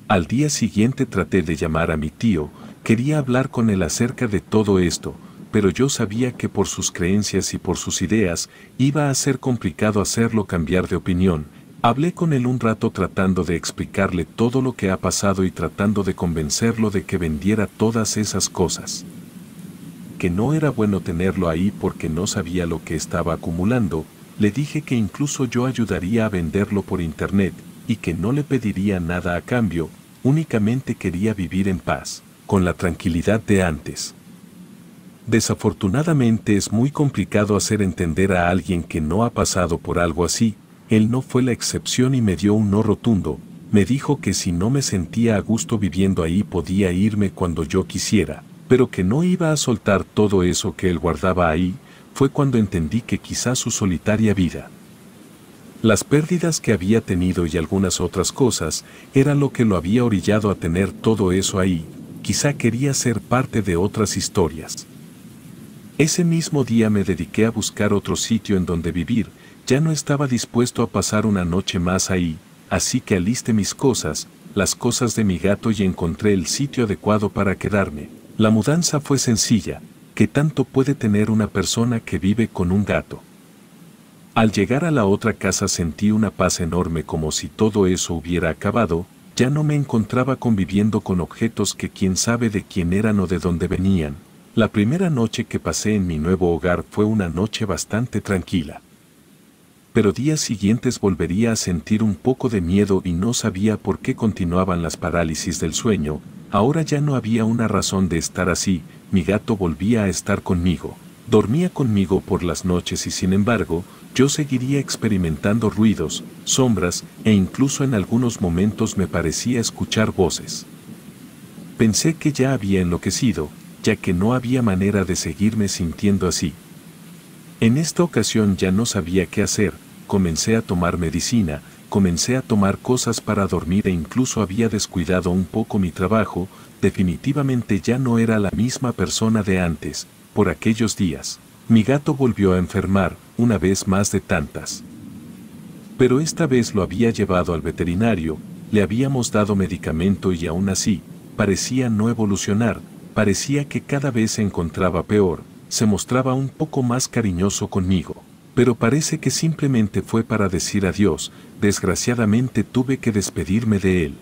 Al día siguiente traté de llamar a mi tío, quería hablar con él acerca de todo esto, pero yo sabía que por sus creencias y por sus ideas iba a ser complicado hacerlo cambiar de opinión. Hablé con él un rato tratando de explicarle todo lo que ha pasado y tratando de convencerlo de que vendiera todas esas cosas. Que no era bueno tenerlo ahí porque no sabía lo que estaba acumulando, le dije que incluso yo ayudaría a venderlo por internet y que no le pediría nada a cambio, únicamente quería vivir en paz, con la tranquilidad de antes. Desafortunadamente es muy complicado hacer entender a alguien que no ha pasado por algo así, él no fue la excepción y me dio un no rotundo, me dijo que si no me sentía a gusto viviendo ahí podía irme cuando yo quisiera, pero que no iba a soltar todo eso que él guardaba ahí, fue cuando entendí que quizás su solitaria vida las pérdidas que había tenido y algunas otras cosas era lo que lo había orillado a tener todo eso ahí, quizá quería ser parte de otras historias. Ese mismo día me dediqué a buscar otro sitio en donde vivir, ya no estaba dispuesto a pasar una noche más ahí, así que aliste mis cosas, las cosas de mi gato y encontré el sitio adecuado para quedarme. La mudanza fue sencilla, que tanto puede tener una persona que vive con un gato. Al llegar a la otra casa sentí una paz enorme como si todo eso hubiera acabado, ya no me encontraba conviviendo con objetos que quién sabe de quién eran o de dónde venían. La primera noche que pasé en mi nuevo hogar fue una noche bastante tranquila. Pero días siguientes volvería a sentir un poco de miedo y no sabía por qué continuaban las parálisis del sueño, ahora ya no había una razón de estar así, mi gato volvía a estar conmigo. Dormía conmigo por las noches y sin embargo, yo seguiría experimentando ruidos, sombras e incluso en algunos momentos me parecía escuchar voces. Pensé que ya había enloquecido, ya que no había manera de seguirme sintiendo así. En esta ocasión ya no sabía qué hacer, comencé a tomar medicina, comencé a tomar cosas para dormir e incluso había descuidado un poco mi trabajo, definitivamente ya no era la misma persona de antes, por aquellos días, mi gato volvió a enfermar, una vez más de tantas. Pero esta vez lo había llevado al veterinario, le habíamos dado medicamento y aún así, parecía no evolucionar, parecía que cada vez se encontraba peor, se mostraba un poco más cariñoso conmigo. Pero parece que simplemente fue para decir adiós, desgraciadamente tuve que despedirme de él.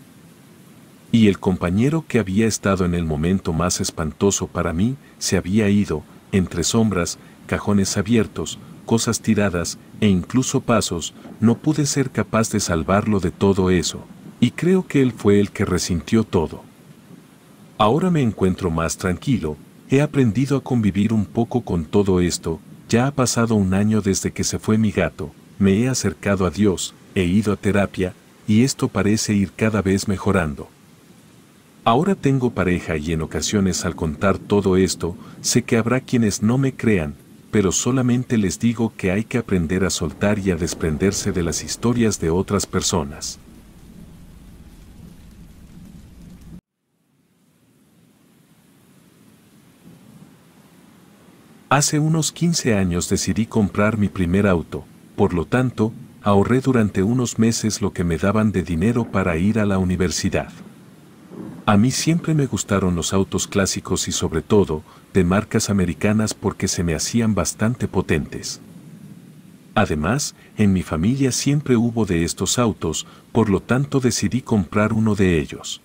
Y el compañero que había estado en el momento más espantoso para mí, se había ido, entre sombras, cajones abiertos, cosas tiradas e incluso pasos, no pude ser capaz de salvarlo de todo eso, y creo que él fue el que resintió todo. Ahora me encuentro más tranquilo, he aprendido a convivir un poco con todo esto, ya ha pasado un año desde que se fue mi gato, me he acercado a Dios, he ido a terapia, y esto parece ir cada vez mejorando. Ahora tengo pareja y en ocasiones al contar todo esto, sé que habrá quienes no me crean, pero solamente les digo que hay que aprender a soltar y a desprenderse de las historias de otras personas. Hace unos 15 años decidí comprar mi primer auto, por lo tanto, ahorré durante unos meses lo que me daban de dinero para ir a la universidad. A mí siempre me gustaron los autos clásicos y sobre todo de marcas americanas porque se me hacían bastante potentes. Además, en mi familia siempre hubo de estos autos, por lo tanto decidí comprar uno de ellos.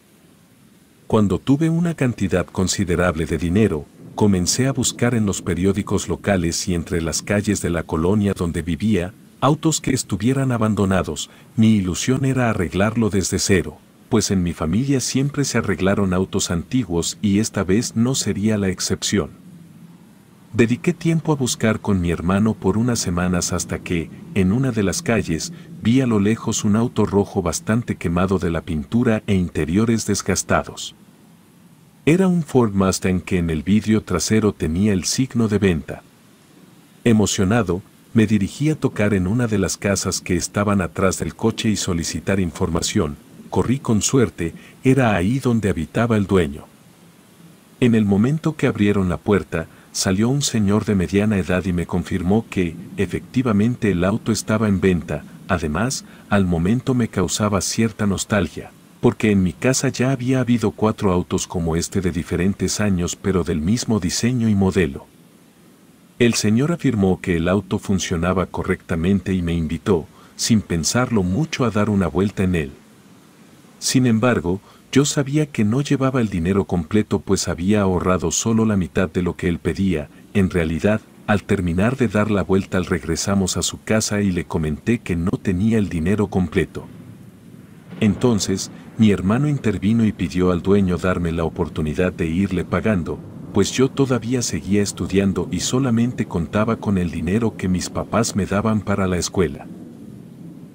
Cuando tuve una cantidad considerable de dinero, comencé a buscar en los periódicos locales y entre las calles de la colonia donde vivía, autos que estuvieran abandonados, mi ilusión era arreglarlo desde cero pues en mi familia siempre se arreglaron autos antiguos y esta vez no sería la excepción. Dediqué tiempo a buscar con mi hermano por unas semanas hasta que, en una de las calles, vi a lo lejos un auto rojo bastante quemado de la pintura e interiores desgastados. Era un Ford Mustang que en el vidrio trasero tenía el signo de venta. Emocionado, me dirigí a tocar en una de las casas que estaban atrás del coche y solicitar información, corrí con suerte, era ahí donde habitaba el dueño. En el momento que abrieron la puerta, salió un señor de mediana edad y me confirmó que, efectivamente, el auto estaba en venta, además, al momento me causaba cierta nostalgia, porque en mi casa ya había habido cuatro autos como este de diferentes años pero del mismo diseño y modelo. El señor afirmó que el auto funcionaba correctamente y me invitó, sin pensarlo mucho, a dar una vuelta en él. Sin embargo, yo sabía que no llevaba el dinero completo pues había ahorrado solo la mitad de lo que él pedía. En realidad, al terminar de dar la vuelta al regresamos a su casa y le comenté que no tenía el dinero completo. Entonces, mi hermano intervino y pidió al dueño darme la oportunidad de irle pagando, pues yo todavía seguía estudiando y solamente contaba con el dinero que mis papás me daban para la escuela.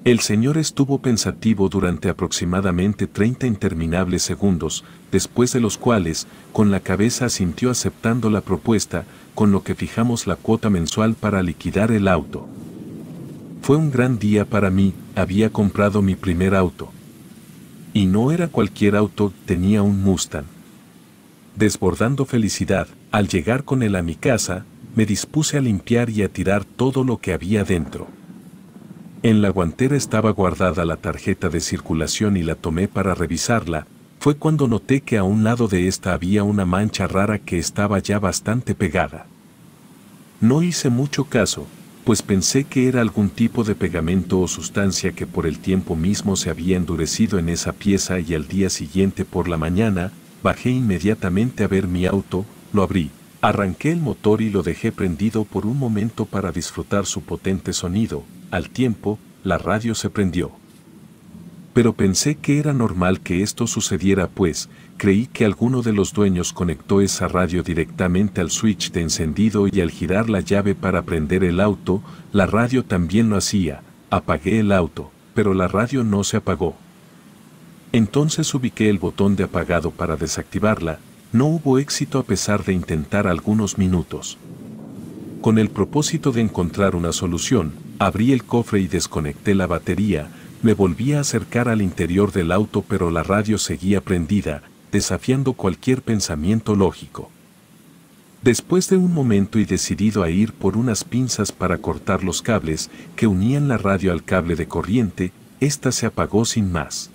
El señor estuvo pensativo durante aproximadamente 30 interminables segundos, después de los cuales, con la cabeza asintió aceptando la propuesta, con lo que fijamos la cuota mensual para liquidar el auto. Fue un gran día para mí, había comprado mi primer auto. Y no era cualquier auto, tenía un Mustang. Desbordando felicidad, al llegar con él a mi casa, me dispuse a limpiar y a tirar todo lo que había dentro. En la guantera estaba guardada la tarjeta de circulación y la tomé para revisarla, fue cuando noté que a un lado de esta había una mancha rara que estaba ya bastante pegada. No hice mucho caso, pues pensé que era algún tipo de pegamento o sustancia que por el tiempo mismo se había endurecido en esa pieza y al día siguiente por la mañana, bajé inmediatamente a ver mi auto, lo abrí, arranqué el motor y lo dejé prendido por un momento para disfrutar su potente sonido, al tiempo, la radio se prendió. Pero pensé que era normal que esto sucediera pues, creí que alguno de los dueños conectó esa radio directamente al switch de encendido y al girar la llave para prender el auto, la radio también lo hacía, apagué el auto, pero la radio no se apagó. Entonces ubiqué el botón de apagado para desactivarla, no hubo éxito a pesar de intentar algunos minutos. Con el propósito de encontrar una solución, abrí el cofre y desconecté la batería, me volví a acercar al interior del auto pero la radio seguía prendida, desafiando cualquier pensamiento lógico. Después de un momento y decidido a ir por unas pinzas para cortar los cables que unían la radio al cable de corriente, ésta se apagó sin más.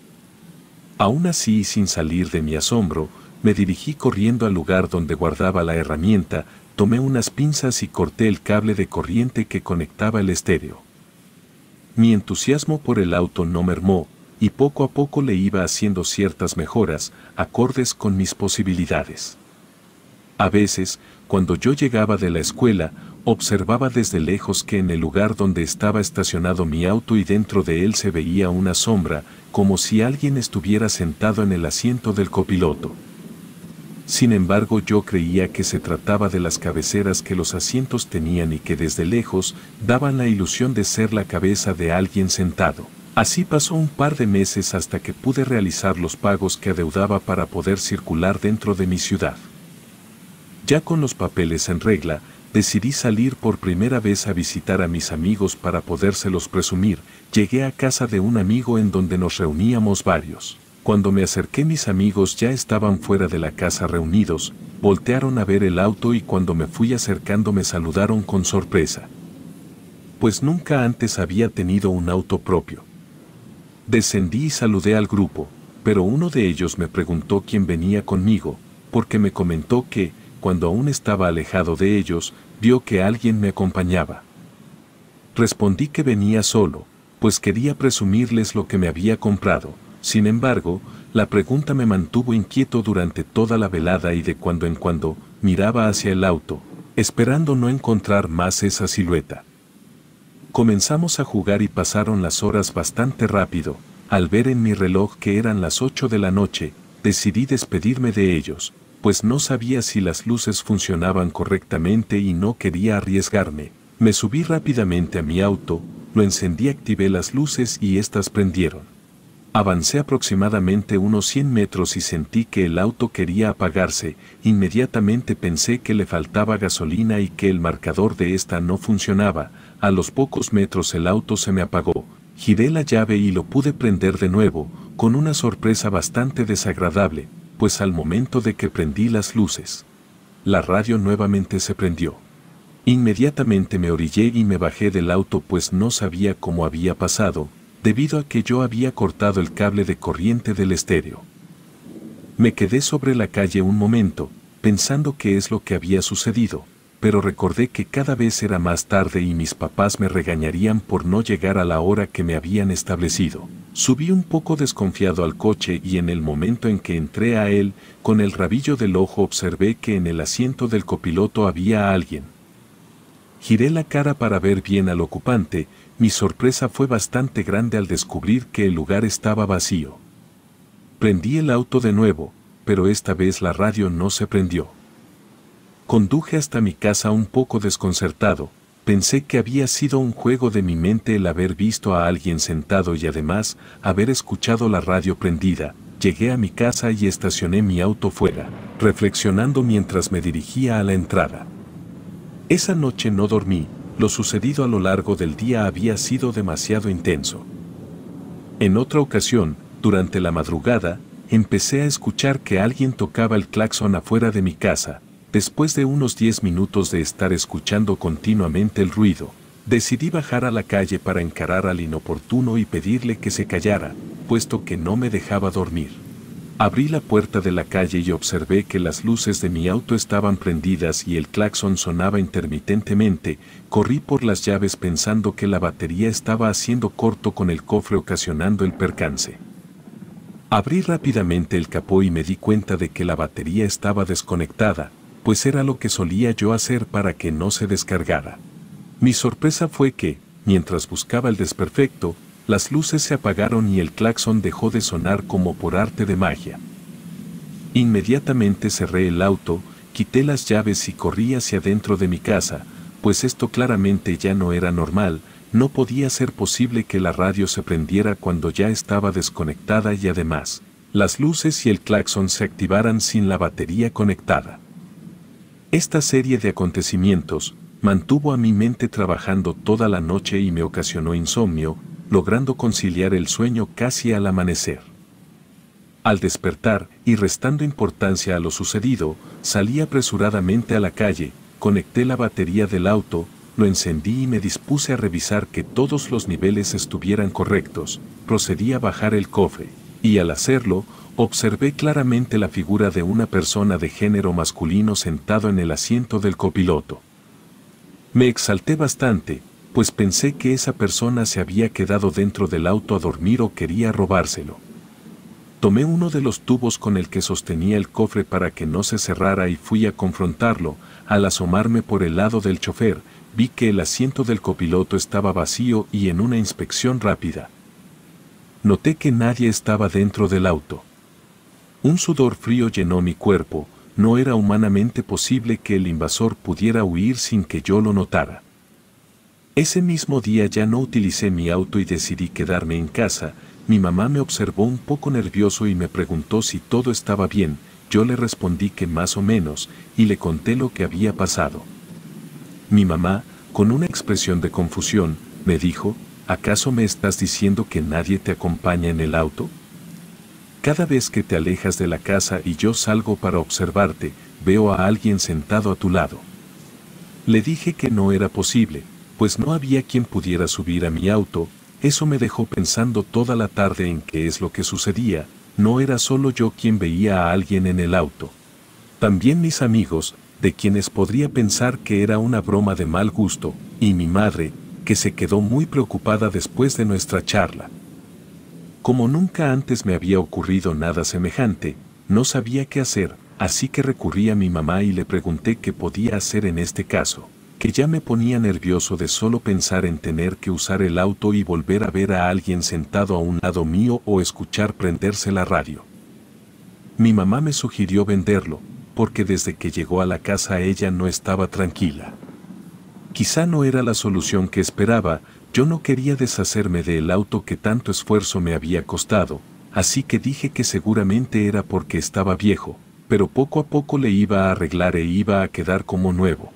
Aún así y sin salir de mi asombro, me dirigí corriendo al lugar donde guardaba la herramienta, tomé unas pinzas y corté el cable de corriente que conectaba el estéreo. Mi entusiasmo por el auto no mermó, y poco a poco le iba haciendo ciertas mejoras, acordes con mis posibilidades. A veces, cuando yo llegaba de la escuela, observaba desde lejos que en el lugar donde estaba estacionado mi auto y dentro de él se veía una sombra, como si alguien estuviera sentado en el asiento del copiloto. Sin embargo yo creía que se trataba de las cabeceras que los asientos tenían y que desde lejos daban la ilusión de ser la cabeza de alguien sentado. Así pasó un par de meses hasta que pude realizar los pagos que adeudaba para poder circular dentro de mi ciudad. Ya con los papeles en regla, decidí salir por primera vez a visitar a mis amigos para podérselos presumir. Llegué a casa de un amigo en donde nos reuníamos varios. Cuando me acerqué mis amigos ya estaban fuera de la casa reunidos, voltearon a ver el auto y cuando me fui acercando me saludaron con sorpresa. Pues nunca antes había tenido un auto propio. Descendí y saludé al grupo, pero uno de ellos me preguntó quién venía conmigo, porque me comentó que, cuando aún estaba alejado de ellos, vio que alguien me acompañaba. Respondí que venía solo, pues quería presumirles lo que me había comprado, sin embargo, la pregunta me mantuvo inquieto durante toda la velada y de cuando en cuando miraba hacia el auto, esperando no encontrar más esa silueta. Comenzamos a jugar y pasaron las horas bastante rápido. Al ver en mi reloj que eran las 8 de la noche, decidí despedirme de ellos, pues no sabía si las luces funcionaban correctamente y no quería arriesgarme. Me subí rápidamente a mi auto, lo encendí, activé las luces y éstas prendieron. Avancé aproximadamente unos 100 metros y sentí que el auto quería apagarse, inmediatamente pensé que le faltaba gasolina y que el marcador de esta no funcionaba, a los pocos metros el auto se me apagó, giré la llave y lo pude prender de nuevo, con una sorpresa bastante desagradable, pues al momento de que prendí las luces, la radio nuevamente se prendió. Inmediatamente me orillé y me bajé del auto pues no sabía cómo había pasado, debido a que yo había cortado el cable de corriente del estéreo. Me quedé sobre la calle un momento, pensando qué es lo que había sucedido, pero recordé que cada vez era más tarde y mis papás me regañarían por no llegar a la hora que me habían establecido. Subí un poco desconfiado al coche y en el momento en que entré a él, con el rabillo del ojo observé que en el asiento del copiloto había alguien. Giré la cara para ver bien al ocupante mi sorpresa fue bastante grande al descubrir que el lugar estaba vacío. Prendí el auto de nuevo, pero esta vez la radio no se prendió. Conduje hasta mi casa un poco desconcertado, pensé que había sido un juego de mi mente el haber visto a alguien sentado y además haber escuchado la radio prendida. Llegué a mi casa y estacioné mi auto fuera, reflexionando mientras me dirigía a la entrada. Esa noche no dormí, lo sucedido a lo largo del día había sido demasiado intenso. En otra ocasión, durante la madrugada, empecé a escuchar que alguien tocaba el claxon afuera de mi casa. Después de unos 10 minutos de estar escuchando continuamente el ruido, decidí bajar a la calle para encarar al inoportuno y pedirle que se callara, puesto que no me dejaba dormir. Abrí la puerta de la calle y observé que las luces de mi auto estaban prendidas y el claxon sonaba intermitentemente, corrí por las llaves pensando que la batería estaba haciendo corto con el cofre ocasionando el percance. Abrí rápidamente el capó y me di cuenta de que la batería estaba desconectada, pues era lo que solía yo hacer para que no se descargara. Mi sorpresa fue que, mientras buscaba el desperfecto, las luces se apagaron y el claxon dejó de sonar como por arte de magia. Inmediatamente cerré el auto, quité las llaves y corrí hacia dentro de mi casa, pues esto claramente ya no era normal, no podía ser posible que la radio se prendiera cuando ya estaba desconectada y además, las luces y el claxon se activaran sin la batería conectada. Esta serie de acontecimientos mantuvo a mi mente trabajando toda la noche y me ocasionó insomnio, logrando conciliar el sueño casi al amanecer. Al despertar, y restando importancia a lo sucedido, salí apresuradamente a la calle, conecté la batería del auto, lo encendí y me dispuse a revisar que todos los niveles estuvieran correctos, procedí a bajar el cofre, y al hacerlo, observé claramente la figura de una persona de género masculino sentado en el asiento del copiloto. Me exalté bastante, pues pensé que esa persona se había quedado dentro del auto a dormir o quería robárselo. Tomé uno de los tubos con el que sostenía el cofre para que no se cerrara y fui a confrontarlo. Al asomarme por el lado del chofer, vi que el asiento del copiloto estaba vacío y en una inspección rápida. Noté que nadie estaba dentro del auto. Un sudor frío llenó mi cuerpo, no era humanamente posible que el invasor pudiera huir sin que yo lo notara. Ese mismo día ya no utilicé mi auto y decidí quedarme en casa. Mi mamá me observó un poco nervioso y me preguntó si todo estaba bien. Yo le respondí que más o menos y le conté lo que había pasado. Mi mamá, con una expresión de confusión, me dijo, ¿acaso me estás diciendo que nadie te acompaña en el auto? Cada vez que te alejas de la casa y yo salgo para observarte, veo a alguien sentado a tu lado. Le dije que no era posible, pues no había quien pudiera subir a mi auto, eso me dejó pensando toda la tarde en qué es lo que sucedía, no era solo yo quien veía a alguien en el auto. También mis amigos, de quienes podría pensar que era una broma de mal gusto, y mi madre, que se quedó muy preocupada después de nuestra charla. Como nunca antes me había ocurrido nada semejante, no sabía qué hacer, así que recurrí a mi mamá y le pregunté qué podía hacer en este caso que ya me ponía nervioso de solo pensar en tener que usar el auto y volver a ver a alguien sentado a un lado mío o escuchar prenderse la radio. Mi mamá me sugirió venderlo, porque desde que llegó a la casa ella no estaba tranquila. Quizá no era la solución que esperaba, yo no quería deshacerme del auto que tanto esfuerzo me había costado, así que dije que seguramente era porque estaba viejo, pero poco a poco le iba a arreglar e iba a quedar como nuevo.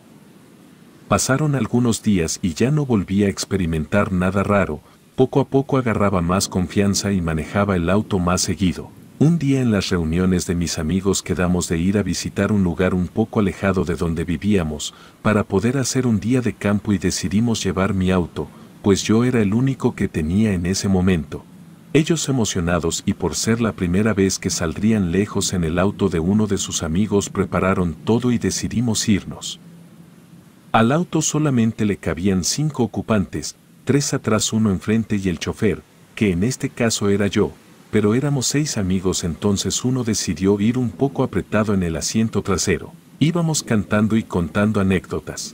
Pasaron algunos días y ya no volví a experimentar nada raro, poco a poco agarraba más confianza y manejaba el auto más seguido. Un día en las reuniones de mis amigos quedamos de ir a visitar un lugar un poco alejado de donde vivíamos, para poder hacer un día de campo y decidimos llevar mi auto, pues yo era el único que tenía en ese momento. Ellos emocionados y por ser la primera vez que saldrían lejos en el auto de uno de sus amigos prepararon todo y decidimos irnos. Al auto solamente le cabían cinco ocupantes, tres atrás, uno enfrente y el chofer, que en este caso era yo, pero éramos seis amigos entonces uno decidió ir un poco apretado en el asiento trasero. Íbamos cantando y contando anécdotas.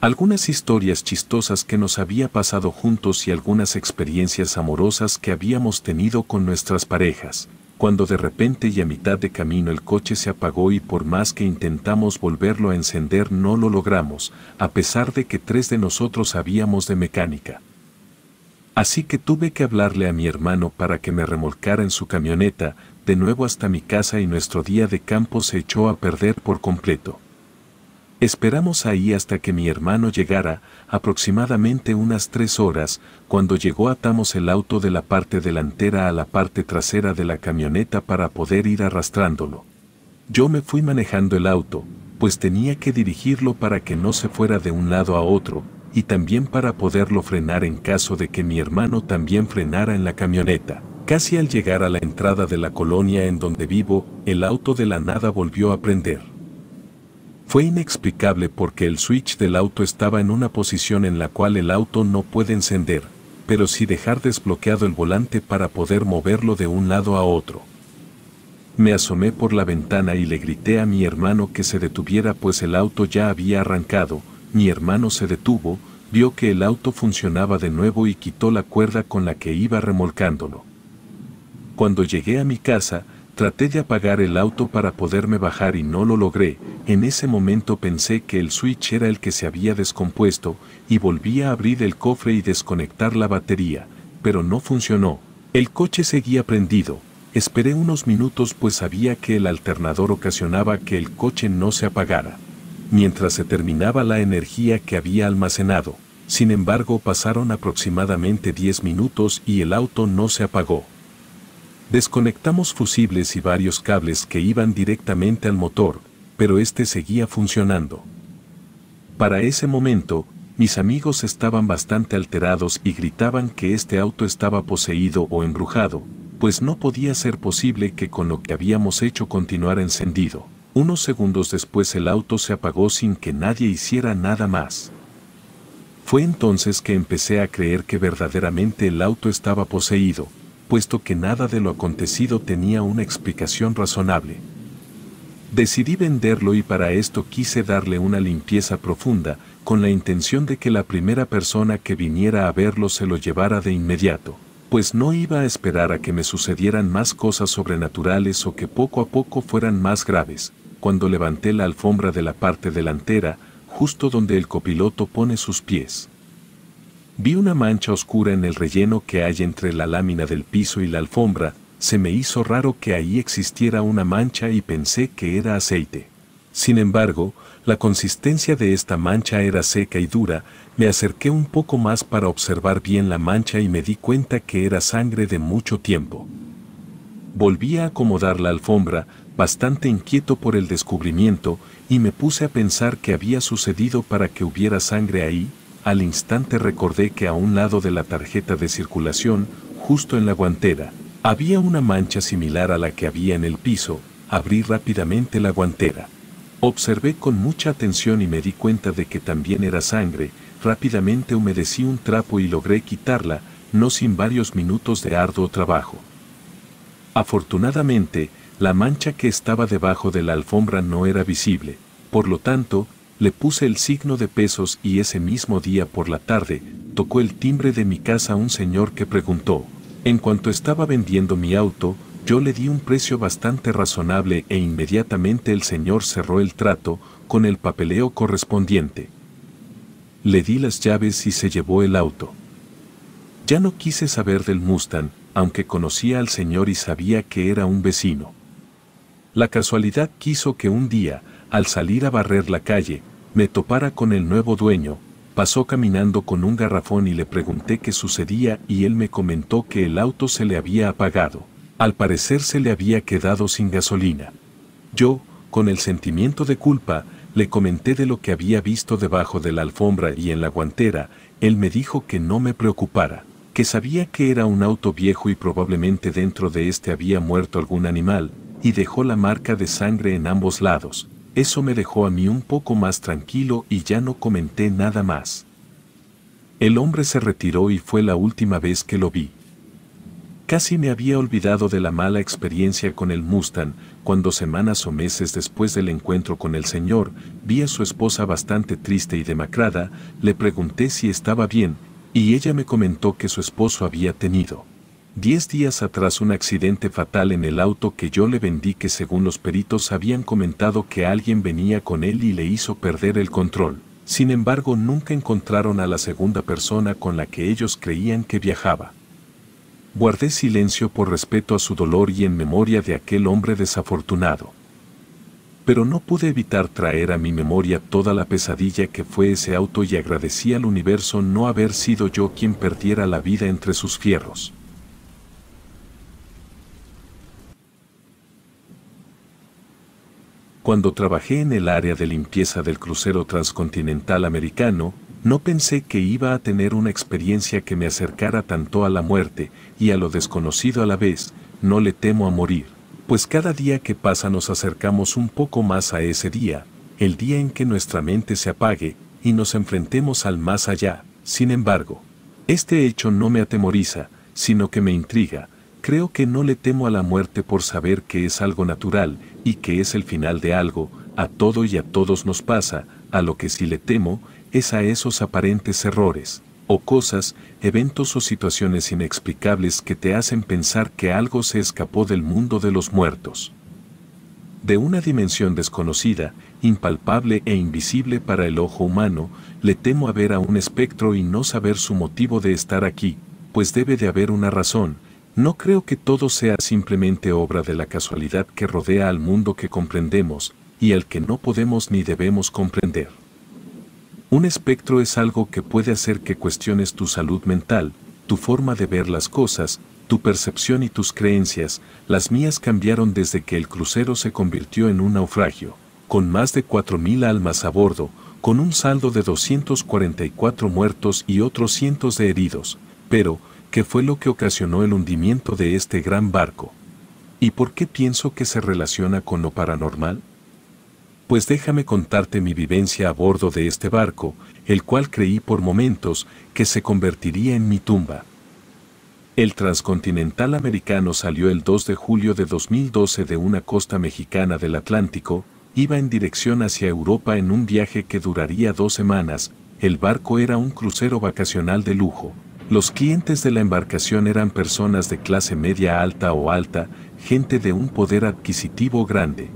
Algunas historias chistosas que nos había pasado juntos y algunas experiencias amorosas que habíamos tenido con nuestras parejas cuando de repente y a mitad de camino el coche se apagó y por más que intentamos volverlo a encender no lo logramos, a pesar de que tres de nosotros sabíamos de mecánica. Así que tuve que hablarle a mi hermano para que me remolcara en su camioneta, de nuevo hasta mi casa y nuestro día de campo se echó a perder por completo. Esperamos ahí hasta que mi hermano llegara, aproximadamente unas tres horas, cuando llegó atamos el auto de la parte delantera a la parte trasera de la camioneta para poder ir arrastrándolo. Yo me fui manejando el auto, pues tenía que dirigirlo para que no se fuera de un lado a otro, y también para poderlo frenar en caso de que mi hermano también frenara en la camioneta. Casi al llegar a la entrada de la colonia en donde vivo, el auto de la nada volvió a prender. Fue inexplicable porque el switch del auto estaba en una posición en la cual el auto no puede encender, pero sí dejar desbloqueado el volante para poder moverlo de un lado a otro. Me asomé por la ventana y le grité a mi hermano que se detuviera pues el auto ya había arrancado, mi hermano se detuvo, vio que el auto funcionaba de nuevo y quitó la cuerda con la que iba remolcándolo. Cuando llegué a mi casa, Traté de apagar el auto para poderme bajar y no lo logré, en ese momento pensé que el switch era el que se había descompuesto y volví a abrir el cofre y desconectar la batería, pero no funcionó, el coche seguía prendido, esperé unos minutos pues sabía que el alternador ocasionaba que el coche no se apagara, mientras se terminaba la energía que había almacenado, sin embargo pasaron aproximadamente 10 minutos y el auto no se apagó. Desconectamos fusibles y varios cables que iban directamente al motor, pero este seguía funcionando. Para ese momento, mis amigos estaban bastante alterados y gritaban que este auto estaba poseído o embrujado, pues no podía ser posible que con lo que habíamos hecho continuara encendido. Unos segundos después el auto se apagó sin que nadie hiciera nada más. Fue entonces que empecé a creer que verdaderamente el auto estaba poseído, puesto que nada de lo acontecido tenía una explicación razonable. Decidí venderlo y para esto quise darle una limpieza profunda, con la intención de que la primera persona que viniera a verlo se lo llevara de inmediato, pues no iba a esperar a que me sucedieran más cosas sobrenaturales o que poco a poco fueran más graves. Cuando levanté la alfombra de la parte delantera, justo donde el copiloto pone sus pies. Vi una mancha oscura en el relleno que hay entre la lámina del piso y la alfombra, se me hizo raro que ahí existiera una mancha y pensé que era aceite. Sin embargo, la consistencia de esta mancha era seca y dura, me acerqué un poco más para observar bien la mancha y me di cuenta que era sangre de mucho tiempo. Volví a acomodar la alfombra, bastante inquieto por el descubrimiento, y me puse a pensar qué había sucedido para que hubiera sangre ahí, al instante recordé que a un lado de la tarjeta de circulación, justo en la guantera, había una mancha similar a la que había en el piso, abrí rápidamente la guantera. Observé con mucha atención y me di cuenta de que también era sangre, rápidamente humedecí un trapo y logré quitarla, no sin varios minutos de arduo trabajo. Afortunadamente, la mancha que estaba debajo de la alfombra no era visible, por lo tanto, le puse el signo de pesos y ese mismo día por la tarde, tocó el timbre de mi casa un señor que preguntó, en cuanto estaba vendiendo mi auto, yo le di un precio bastante razonable e inmediatamente el señor cerró el trato con el papeleo correspondiente. Le di las llaves y se llevó el auto. Ya no quise saber del Mustang, aunque conocía al señor y sabía que era un vecino. La casualidad quiso que un día, al salir a barrer la calle, me topara con el nuevo dueño, pasó caminando con un garrafón y le pregunté qué sucedía y él me comentó que el auto se le había apagado. Al parecer se le había quedado sin gasolina. Yo, con el sentimiento de culpa, le comenté de lo que había visto debajo de la alfombra y en la guantera, él me dijo que no me preocupara, que sabía que era un auto viejo y probablemente dentro de este había muerto algún animal, y dejó la marca de sangre en ambos lados, eso me dejó a mí un poco más tranquilo y ya no comenté nada más. El hombre se retiró y fue la última vez que lo vi. Casi me había olvidado de la mala experiencia con el Mustang, cuando semanas o meses después del encuentro con el señor, vi a su esposa bastante triste y demacrada, le pregunté si estaba bien, y ella me comentó que su esposo había tenido Diez días atrás un accidente fatal en el auto que yo le vendí que según los peritos habían comentado que alguien venía con él y le hizo perder el control. Sin embargo, nunca encontraron a la segunda persona con la que ellos creían que viajaba. Guardé silencio por respeto a su dolor y en memoria de aquel hombre desafortunado. Pero no pude evitar traer a mi memoria toda la pesadilla que fue ese auto y agradecí al universo no haber sido yo quien perdiera la vida entre sus fierros. Cuando trabajé en el área de limpieza del crucero transcontinental americano, no pensé que iba a tener una experiencia que me acercara tanto a la muerte y a lo desconocido a la vez, no le temo a morir, pues cada día que pasa nos acercamos un poco más a ese día, el día en que nuestra mente se apague y nos enfrentemos al más allá. Sin embargo, este hecho no me atemoriza, sino que me intriga, creo que no le temo a la muerte por saber que es algo natural y que es el final de algo, a todo y a todos nos pasa, a lo que sí le temo, es a esos aparentes errores, o cosas, eventos o situaciones inexplicables que te hacen pensar que algo se escapó del mundo de los muertos. De una dimensión desconocida, impalpable e invisible para el ojo humano, le temo a ver a un espectro y no saber su motivo de estar aquí, pues debe de haber una razón, no creo que todo sea simplemente obra de la casualidad que rodea al mundo que comprendemos y al que no podemos ni debemos comprender. Un espectro es algo que puede hacer que cuestiones tu salud mental, tu forma de ver las cosas, tu percepción y tus creencias, las mías cambiaron desde que el crucero se convirtió en un naufragio, con más de 4.000 almas a bordo, con un saldo de 244 muertos y otros cientos de heridos, pero, qué fue lo que ocasionó el hundimiento de este gran barco. ¿Y por qué pienso que se relaciona con lo paranormal? Pues déjame contarte mi vivencia a bordo de este barco, el cual creí por momentos que se convertiría en mi tumba. El transcontinental americano salió el 2 de julio de 2012 de una costa mexicana del Atlántico, iba en dirección hacia Europa en un viaje que duraría dos semanas, el barco era un crucero vacacional de lujo. Los clientes de la embarcación eran personas de clase media alta o alta, gente de un poder adquisitivo grande,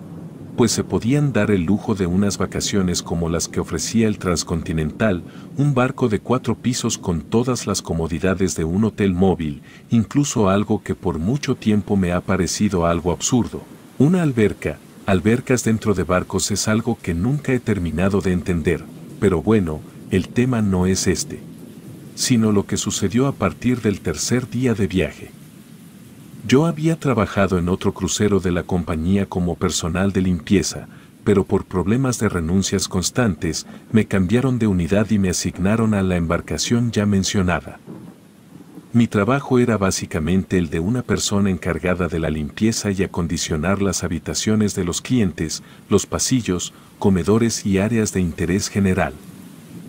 pues se podían dar el lujo de unas vacaciones como las que ofrecía el Transcontinental, un barco de cuatro pisos con todas las comodidades de un hotel móvil, incluso algo que por mucho tiempo me ha parecido algo absurdo. Una alberca, albercas dentro de barcos es algo que nunca he terminado de entender, pero bueno, el tema no es este sino lo que sucedió a partir del tercer día de viaje. Yo había trabajado en otro crucero de la compañía como personal de limpieza, pero por problemas de renuncias constantes me cambiaron de unidad y me asignaron a la embarcación ya mencionada. Mi trabajo era básicamente el de una persona encargada de la limpieza y acondicionar las habitaciones de los clientes, los pasillos, comedores y áreas de interés general.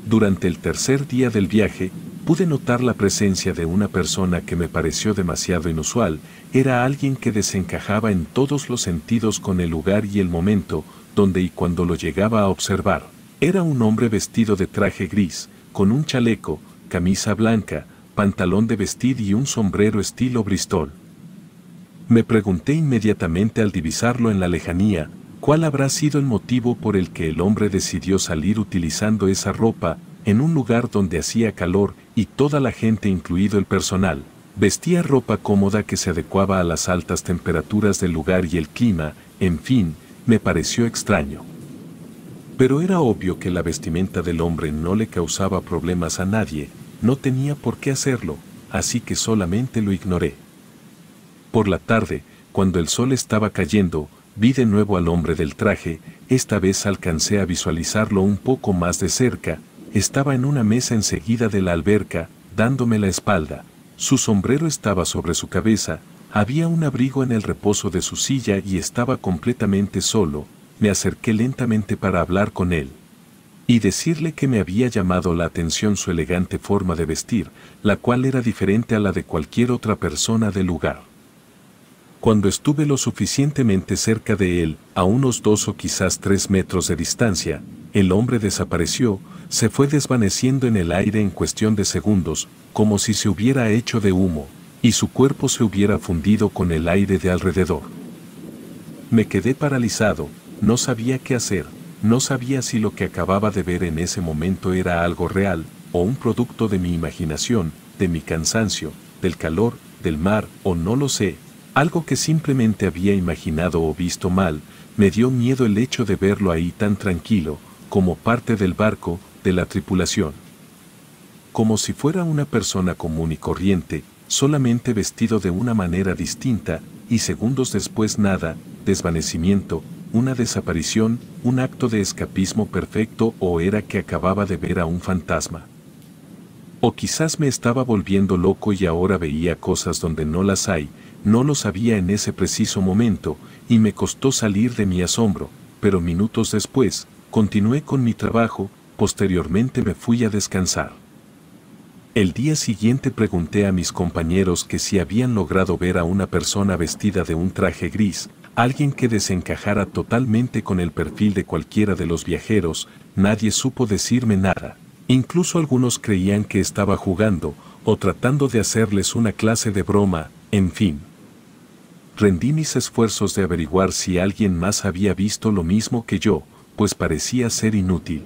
Durante el tercer día del viaje, pude notar la presencia de una persona que me pareció demasiado inusual, era alguien que desencajaba en todos los sentidos con el lugar y el momento donde y cuando lo llegaba a observar. Era un hombre vestido de traje gris, con un chaleco, camisa blanca, pantalón de vestir y un sombrero estilo Bristol. Me pregunté inmediatamente al divisarlo en la lejanía, cuál habrá sido el motivo por el que el hombre decidió salir utilizando esa ropa en un lugar donde hacía calor y toda la gente, incluido el personal, vestía ropa cómoda que se adecuaba a las altas temperaturas del lugar y el clima, en fin, me pareció extraño. Pero era obvio que la vestimenta del hombre no le causaba problemas a nadie, no tenía por qué hacerlo, así que solamente lo ignoré. Por la tarde, cuando el sol estaba cayendo, vi de nuevo al hombre del traje, esta vez alcancé a visualizarlo un poco más de cerca, estaba en una mesa enseguida de la alberca, dándome la espalda. Su sombrero estaba sobre su cabeza, había un abrigo en el reposo de su silla y estaba completamente solo. Me acerqué lentamente para hablar con él y decirle que me había llamado la atención su elegante forma de vestir, la cual era diferente a la de cualquier otra persona del lugar. Cuando estuve lo suficientemente cerca de él, a unos dos o quizás tres metros de distancia, el hombre desapareció, se fue desvaneciendo en el aire en cuestión de segundos, como si se hubiera hecho de humo, y su cuerpo se hubiera fundido con el aire de alrededor. Me quedé paralizado, no sabía qué hacer, no sabía si lo que acababa de ver en ese momento era algo real, o un producto de mi imaginación, de mi cansancio, del calor, del mar, o no lo sé, algo que simplemente había imaginado o visto mal, me dio miedo el hecho de verlo ahí tan tranquilo, como parte del barco, de la tripulación. Como si fuera una persona común y corriente, solamente vestido de una manera distinta, y segundos después nada, desvanecimiento, una desaparición, un acto de escapismo perfecto o era que acababa de ver a un fantasma. O quizás me estaba volviendo loco y ahora veía cosas donde no las hay, no lo sabía en ese preciso momento, y me costó salir de mi asombro, pero minutos después, continué con mi trabajo, posteriormente me fui a descansar. El día siguiente pregunté a mis compañeros que si habían logrado ver a una persona vestida de un traje gris, alguien que desencajara totalmente con el perfil de cualquiera de los viajeros, nadie supo decirme nada. Incluso algunos creían que estaba jugando o tratando de hacerles una clase de broma, en fin. Rendí mis esfuerzos de averiguar si alguien más había visto lo mismo que yo, pues parecía ser inútil.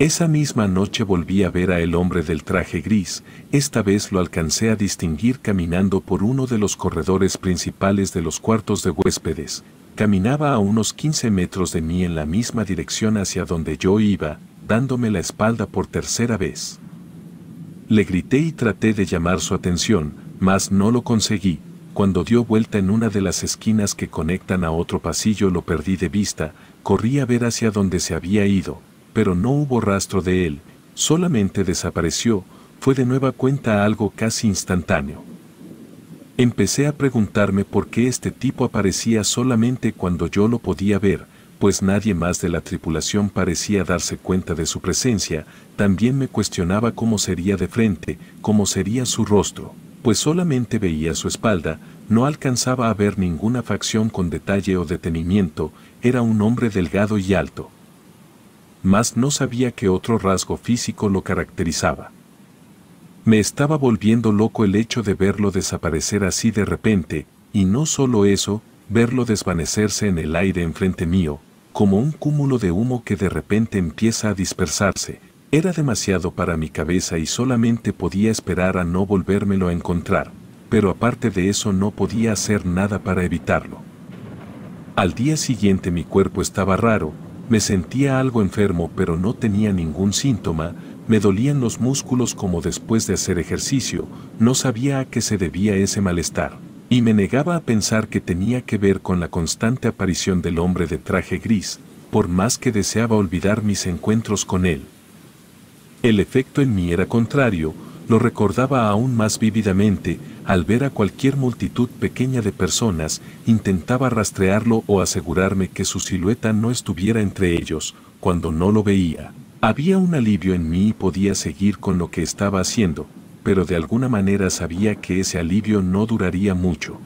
Esa misma noche volví a ver a el hombre del traje gris, esta vez lo alcancé a distinguir caminando por uno de los corredores principales de los cuartos de huéspedes. Caminaba a unos 15 metros de mí en la misma dirección hacia donde yo iba, dándome la espalda por tercera vez. Le grité y traté de llamar su atención, mas no lo conseguí. Cuando dio vuelta en una de las esquinas que conectan a otro pasillo lo perdí de vista, corrí a ver hacia donde se había ido pero no hubo rastro de él, solamente desapareció, fue de nueva cuenta algo casi instantáneo. Empecé a preguntarme por qué este tipo aparecía solamente cuando yo lo podía ver, pues nadie más de la tripulación parecía darse cuenta de su presencia, también me cuestionaba cómo sería de frente, cómo sería su rostro, pues solamente veía su espalda, no alcanzaba a ver ninguna facción con detalle o detenimiento, era un hombre delgado y alto mas no sabía que otro rasgo físico lo caracterizaba. Me estaba volviendo loco el hecho de verlo desaparecer así de repente, y no solo eso, verlo desvanecerse en el aire enfrente mío, como un cúmulo de humo que de repente empieza a dispersarse, era demasiado para mi cabeza y solamente podía esperar a no volvérmelo a encontrar, pero aparte de eso no podía hacer nada para evitarlo. Al día siguiente mi cuerpo estaba raro, me sentía algo enfermo pero no tenía ningún síntoma, me dolían los músculos como después de hacer ejercicio, no sabía a qué se debía ese malestar, y me negaba a pensar que tenía que ver con la constante aparición del hombre de traje gris, por más que deseaba olvidar mis encuentros con él. El efecto en mí era contrario, lo recordaba aún más vívidamente al ver a cualquier multitud pequeña de personas, intentaba rastrearlo o asegurarme que su silueta no estuviera entre ellos, cuando no lo veía. Había un alivio en mí y podía seguir con lo que estaba haciendo, pero de alguna manera sabía que ese alivio no duraría mucho.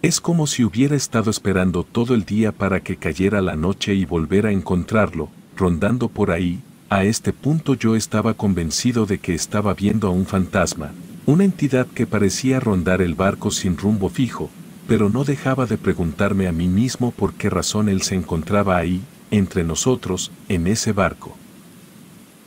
Es como si hubiera estado esperando todo el día para que cayera la noche y volver a encontrarlo, rondando por ahí, a este punto yo estaba convencido de que estaba viendo a un fantasma, una entidad que parecía rondar el barco sin rumbo fijo, pero no dejaba de preguntarme a mí mismo por qué razón él se encontraba ahí, entre nosotros, en ese barco.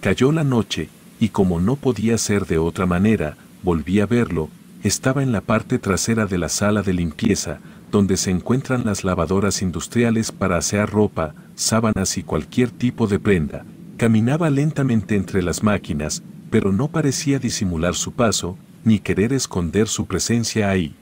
Cayó la noche, y como no podía ser de otra manera, volví a verlo, estaba en la parte trasera de la sala de limpieza, donde se encuentran las lavadoras industriales para asear ropa, sábanas y cualquier tipo de prenda, Caminaba lentamente entre las máquinas, pero no parecía disimular su paso, ni querer esconder su presencia ahí.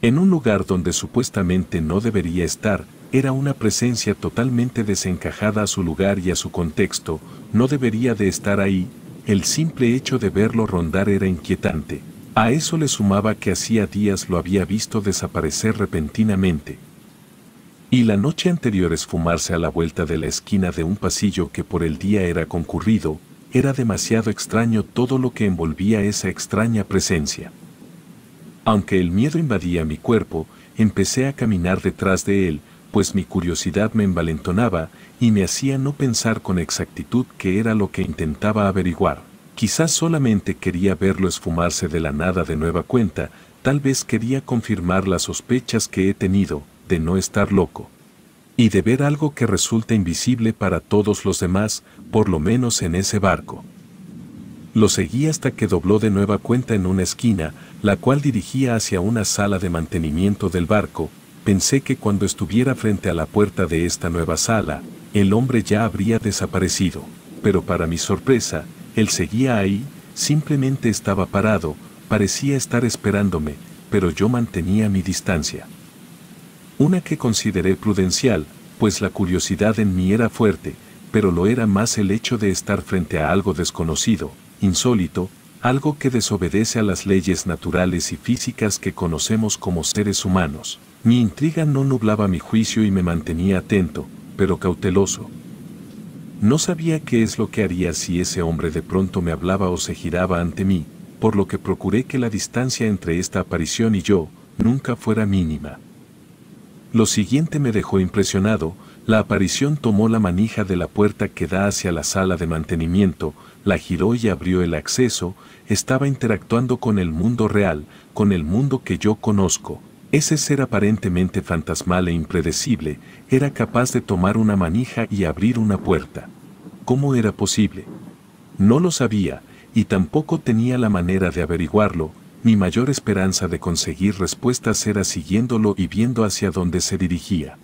En un lugar donde supuestamente no debería estar, era una presencia totalmente desencajada a su lugar y a su contexto, no debería de estar ahí, el simple hecho de verlo rondar era inquietante. A eso le sumaba que hacía días lo había visto desaparecer repentinamente y la noche anterior esfumarse a la vuelta de la esquina de un pasillo que por el día era concurrido, era demasiado extraño todo lo que envolvía esa extraña presencia. Aunque el miedo invadía mi cuerpo, empecé a caminar detrás de él, pues mi curiosidad me envalentonaba y me hacía no pensar con exactitud qué era lo que intentaba averiguar. Quizás solamente quería verlo esfumarse de la nada de nueva cuenta, tal vez quería confirmar las sospechas que he tenido, de no estar loco. Y de ver algo que resulta invisible para todos los demás, por lo menos en ese barco. Lo seguí hasta que dobló de nueva cuenta en una esquina, la cual dirigía hacia una sala de mantenimiento del barco, pensé que cuando estuviera frente a la puerta de esta nueva sala, el hombre ya habría desaparecido. Pero para mi sorpresa, él seguía ahí, simplemente estaba parado, parecía estar esperándome, pero yo mantenía mi distancia una que consideré prudencial, pues la curiosidad en mí era fuerte, pero lo era más el hecho de estar frente a algo desconocido, insólito, algo que desobedece a las leyes naturales y físicas que conocemos como seres humanos. Mi intriga no nublaba mi juicio y me mantenía atento, pero cauteloso. No sabía qué es lo que haría si ese hombre de pronto me hablaba o se giraba ante mí, por lo que procuré que la distancia entre esta aparición y yo nunca fuera mínima. Lo siguiente me dejó impresionado, la aparición tomó la manija de la puerta que da hacia la sala de mantenimiento, la giró y abrió el acceso, estaba interactuando con el mundo real, con el mundo que yo conozco. Ese ser aparentemente fantasmal e impredecible era capaz de tomar una manija y abrir una puerta. ¿Cómo era posible? No lo sabía, y tampoco tenía la manera de averiguarlo, mi mayor esperanza de conseguir respuestas era siguiéndolo y viendo hacia dónde se dirigía.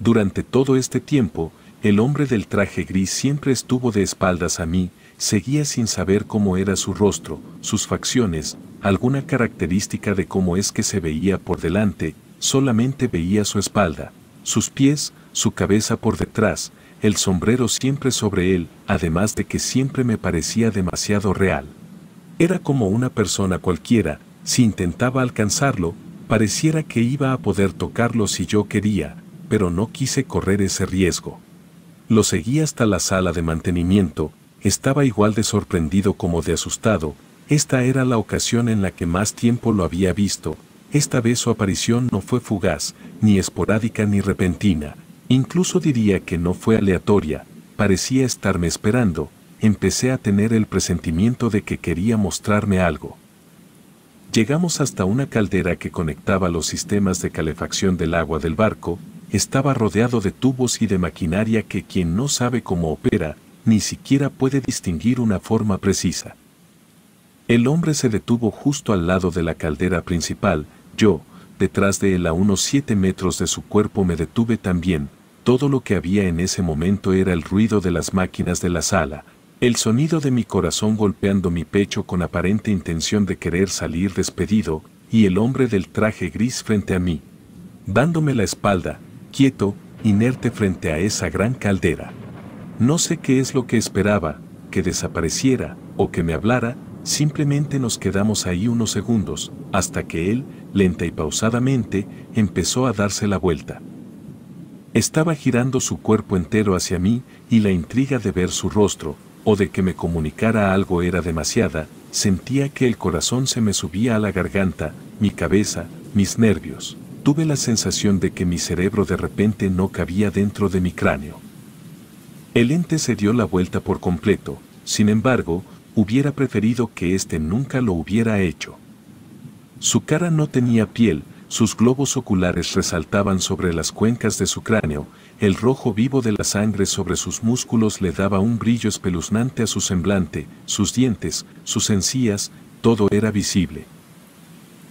Durante todo este tiempo, el hombre del traje gris siempre estuvo de espaldas a mí, seguía sin saber cómo era su rostro, sus facciones, alguna característica de cómo es que se veía por delante, solamente veía su espalda, sus pies, su cabeza por detrás, el sombrero siempre sobre él, además de que siempre me parecía demasiado real. Era como una persona cualquiera, si intentaba alcanzarlo, pareciera que iba a poder tocarlo si yo quería, pero no quise correr ese riesgo. Lo seguí hasta la sala de mantenimiento, estaba igual de sorprendido como de asustado, esta era la ocasión en la que más tiempo lo había visto, esta vez su aparición no fue fugaz, ni esporádica ni repentina, incluso diría que no fue aleatoria, parecía estarme esperando, empecé a tener el presentimiento de que quería mostrarme algo. Llegamos hasta una caldera que conectaba los sistemas de calefacción del agua del barco, estaba rodeado de tubos y de maquinaria que quien no sabe cómo opera, ni siquiera puede distinguir una forma precisa. El hombre se detuvo justo al lado de la caldera principal, yo, detrás de él a unos siete metros de su cuerpo me detuve también, todo lo que había en ese momento era el ruido de las máquinas de la sala, el sonido de mi corazón golpeando mi pecho con aparente intención de querer salir despedido, y el hombre del traje gris frente a mí, dándome la espalda, quieto, inerte frente a esa gran caldera. No sé qué es lo que esperaba, que desapareciera, o que me hablara, simplemente nos quedamos ahí unos segundos, hasta que él, lenta y pausadamente, empezó a darse la vuelta. Estaba girando su cuerpo entero hacia mí, y la intriga de ver su rostro, o de que me comunicara algo era demasiada, sentía que el corazón se me subía a la garganta, mi cabeza, mis nervios. Tuve la sensación de que mi cerebro de repente no cabía dentro de mi cráneo. El ente se dio la vuelta por completo, sin embargo, hubiera preferido que éste nunca lo hubiera hecho. Su cara no tenía piel, sus globos oculares resaltaban sobre las cuencas de su cráneo, el rojo vivo de la sangre sobre sus músculos le daba un brillo espeluznante a su semblante, sus dientes, sus encías, todo era visible.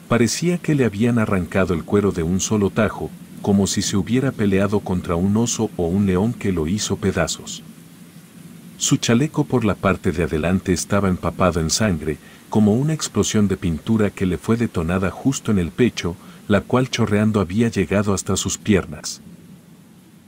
Parecía que le habían arrancado el cuero de un solo tajo, como si se hubiera peleado contra un oso o un león que lo hizo pedazos. Su chaleco por la parte de adelante estaba empapado en sangre, como una explosión de pintura que le fue detonada justo en el pecho, la cual chorreando había llegado hasta sus piernas.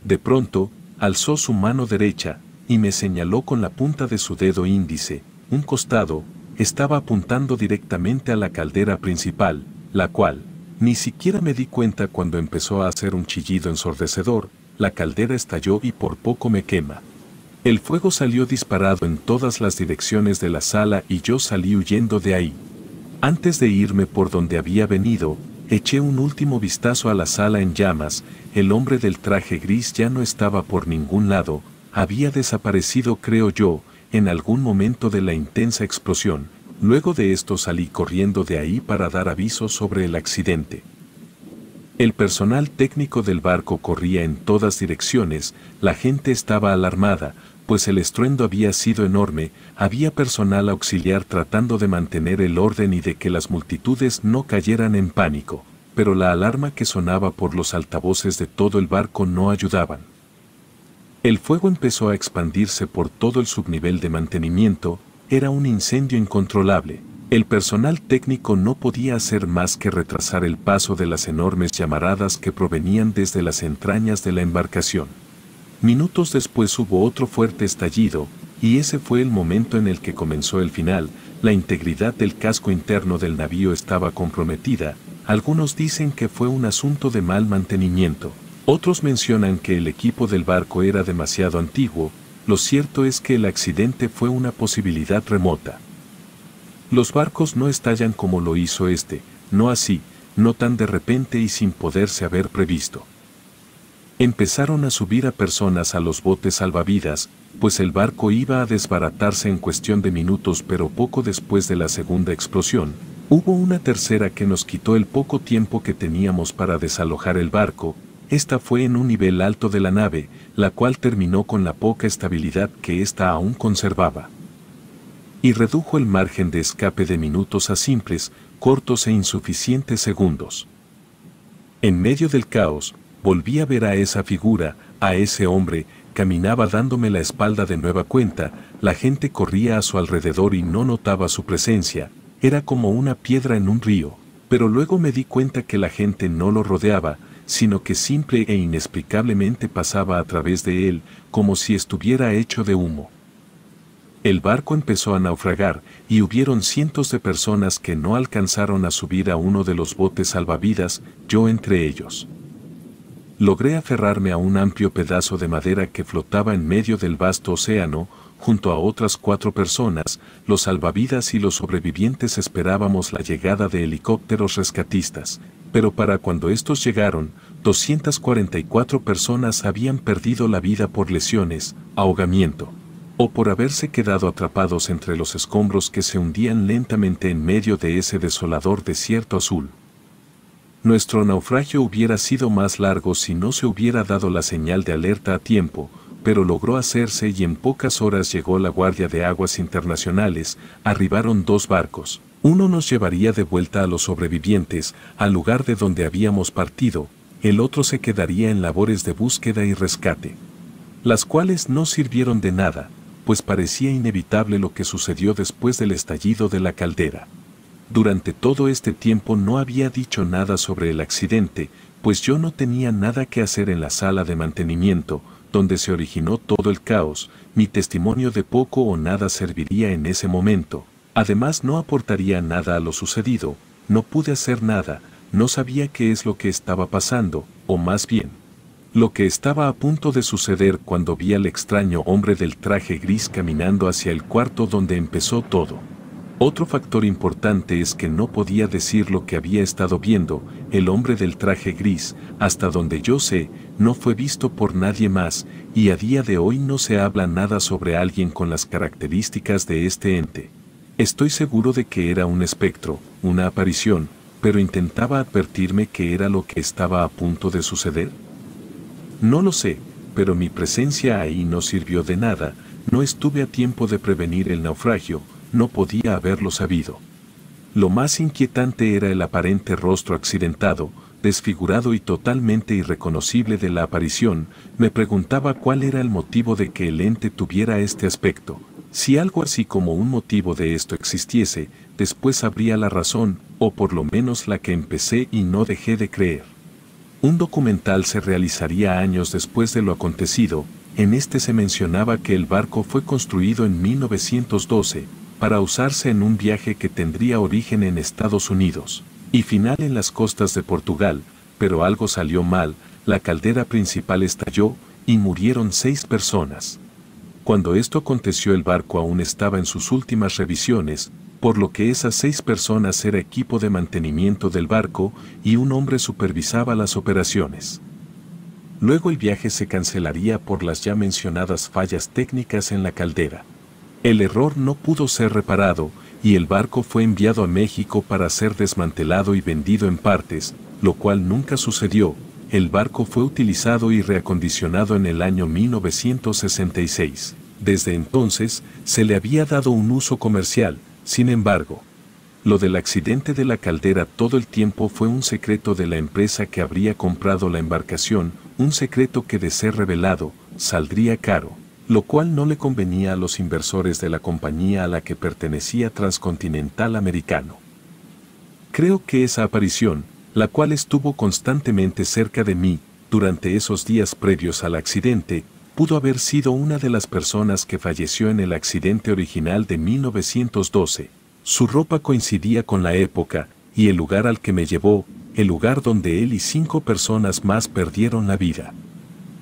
De pronto, alzó su mano derecha, y me señaló con la punta de su dedo índice, un costado, estaba apuntando directamente a la caldera principal, la cual, ni siquiera me di cuenta cuando empezó a hacer un chillido ensordecedor, la caldera estalló y por poco me quema. El fuego salió disparado en todas las direcciones de la sala y yo salí huyendo de ahí. Antes de irme por donde había venido, Eché un último vistazo a la sala en llamas, el hombre del traje gris ya no estaba por ningún lado, había desaparecido creo yo, en algún momento de la intensa explosión. Luego de esto salí corriendo de ahí para dar aviso sobre el accidente. El personal técnico del barco corría en todas direcciones, la gente estaba alarmada, pues el estruendo había sido enorme, había personal auxiliar tratando de mantener el orden y de que las multitudes no cayeran en pánico, pero la alarma que sonaba por los altavoces de todo el barco no ayudaban. El fuego empezó a expandirse por todo el subnivel de mantenimiento, era un incendio incontrolable. El personal técnico no podía hacer más que retrasar el paso de las enormes llamaradas que provenían desde las entrañas de la embarcación. Minutos después hubo otro fuerte estallido, y ese fue el momento en el que comenzó el final, la integridad del casco interno del navío estaba comprometida, algunos dicen que fue un asunto de mal mantenimiento, otros mencionan que el equipo del barco era demasiado antiguo, lo cierto es que el accidente fue una posibilidad remota. Los barcos no estallan como lo hizo este, no así, no tan de repente y sin poderse haber previsto. Empezaron a subir a personas a los botes salvavidas, pues el barco iba a desbaratarse en cuestión de minutos pero poco después de la segunda explosión, hubo una tercera que nos quitó el poco tiempo que teníamos para desalojar el barco, esta fue en un nivel alto de la nave, la cual terminó con la poca estabilidad que ésta aún conservaba. Y redujo el margen de escape de minutos a simples, cortos e insuficientes segundos. En medio del caos, Volví a ver a esa figura, a ese hombre, caminaba dándome la espalda de nueva cuenta, la gente corría a su alrededor y no notaba su presencia, era como una piedra en un río, pero luego me di cuenta que la gente no lo rodeaba, sino que simple e inexplicablemente pasaba a través de él, como si estuviera hecho de humo. El barco empezó a naufragar y hubieron cientos de personas que no alcanzaron a subir a uno de los botes salvavidas, yo entre ellos logré aferrarme a un amplio pedazo de madera que flotaba en medio del vasto océano, junto a otras cuatro personas, los salvavidas y los sobrevivientes esperábamos la llegada de helicópteros rescatistas, pero para cuando estos llegaron, 244 personas habían perdido la vida por lesiones, ahogamiento, o por haberse quedado atrapados entre los escombros que se hundían lentamente en medio de ese desolador desierto azul. Nuestro naufragio hubiera sido más largo si no se hubiera dado la señal de alerta a tiempo, pero logró hacerse y en pocas horas llegó la Guardia de Aguas Internacionales, arribaron dos barcos. Uno nos llevaría de vuelta a los sobrevivientes, al lugar de donde habíamos partido, el otro se quedaría en labores de búsqueda y rescate, las cuales no sirvieron de nada, pues parecía inevitable lo que sucedió después del estallido de la caldera. Durante todo este tiempo no había dicho nada sobre el accidente, pues yo no tenía nada que hacer en la sala de mantenimiento, donde se originó todo el caos, mi testimonio de poco o nada serviría en ese momento. Además no aportaría nada a lo sucedido, no pude hacer nada, no sabía qué es lo que estaba pasando, o más bien, lo que estaba a punto de suceder cuando vi al extraño hombre del traje gris caminando hacia el cuarto donde empezó todo. Otro factor importante es que no podía decir lo que había estado viendo, el hombre del traje gris, hasta donde yo sé, no fue visto por nadie más, y a día de hoy no se habla nada sobre alguien con las características de este ente. Estoy seguro de que era un espectro, una aparición, pero intentaba advertirme que era lo que estaba a punto de suceder. No lo sé, pero mi presencia ahí no sirvió de nada, no estuve a tiempo de prevenir el naufragio, no podía haberlo sabido. Lo más inquietante era el aparente rostro accidentado, desfigurado y totalmente irreconocible de la aparición, me preguntaba cuál era el motivo de que el ente tuviera este aspecto. Si algo así como un motivo de esto existiese, después habría la razón, o por lo menos la que empecé y no dejé de creer. Un documental se realizaría años después de lo acontecido, en este se mencionaba que el barco fue construido en 1912, para usarse en un viaje que tendría origen en Estados Unidos y final en las costas de Portugal, pero algo salió mal, la caldera principal estalló y murieron seis personas. Cuando esto aconteció el barco aún estaba en sus últimas revisiones, por lo que esas seis personas era equipo de mantenimiento del barco y un hombre supervisaba las operaciones. Luego el viaje se cancelaría por las ya mencionadas fallas técnicas en la caldera. El error no pudo ser reparado, y el barco fue enviado a México para ser desmantelado y vendido en partes, lo cual nunca sucedió. El barco fue utilizado y reacondicionado en el año 1966. Desde entonces, se le había dado un uso comercial, sin embargo. Lo del accidente de la caldera todo el tiempo fue un secreto de la empresa que habría comprado la embarcación, un secreto que de ser revelado, saldría caro lo cual no le convenía a los inversores de la compañía a la que pertenecía Transcontinental Americano. Creo que esa aparición, la cual estuvo constantemente cerca de mí durante esos días previos al accidente, pudo haber sido una de las personas que falleció en el accidente original de 1912. Su ropa coincidía con la época y el lugar al que me llevó, el lugar donde él y cinco personas más perdieron la vida.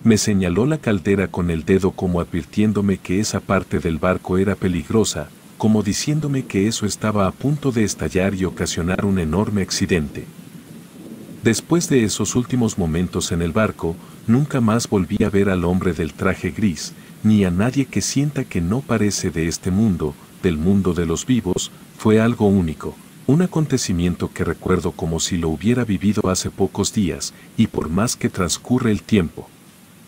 Me señaló la caldera con el dedo como advirtiéndome que esa parte del barco era peligrosa, como diciéndome que eso estaba a punto de estallar y ocasionar un enorme accidente. Después de esos últimos momentos en el barco, nunca más volví a ver al hombre del traje gris, ni a nadie que sienta que no parece de este mundo, del mundo de los vivos, fue algo único, un acontecimiento que recuerdo como si lo hubiera vivido hace pocos días, y por más que transcurre el tiempo,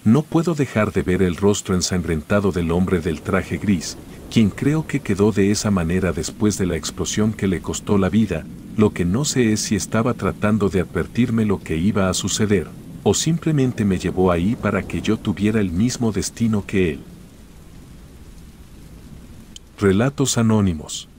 no puedo dejar de ver el rostro ensangrentado del hombre del traje gris, quien creo que quedó de esa manera después de la explosión que le costó la vida, lo que no sé es si estaba tratando de advertirme lo que iba a suceder, o simplemente me llevó ahí para que yo tuviera el mismo destino que él. Relatos Anónimos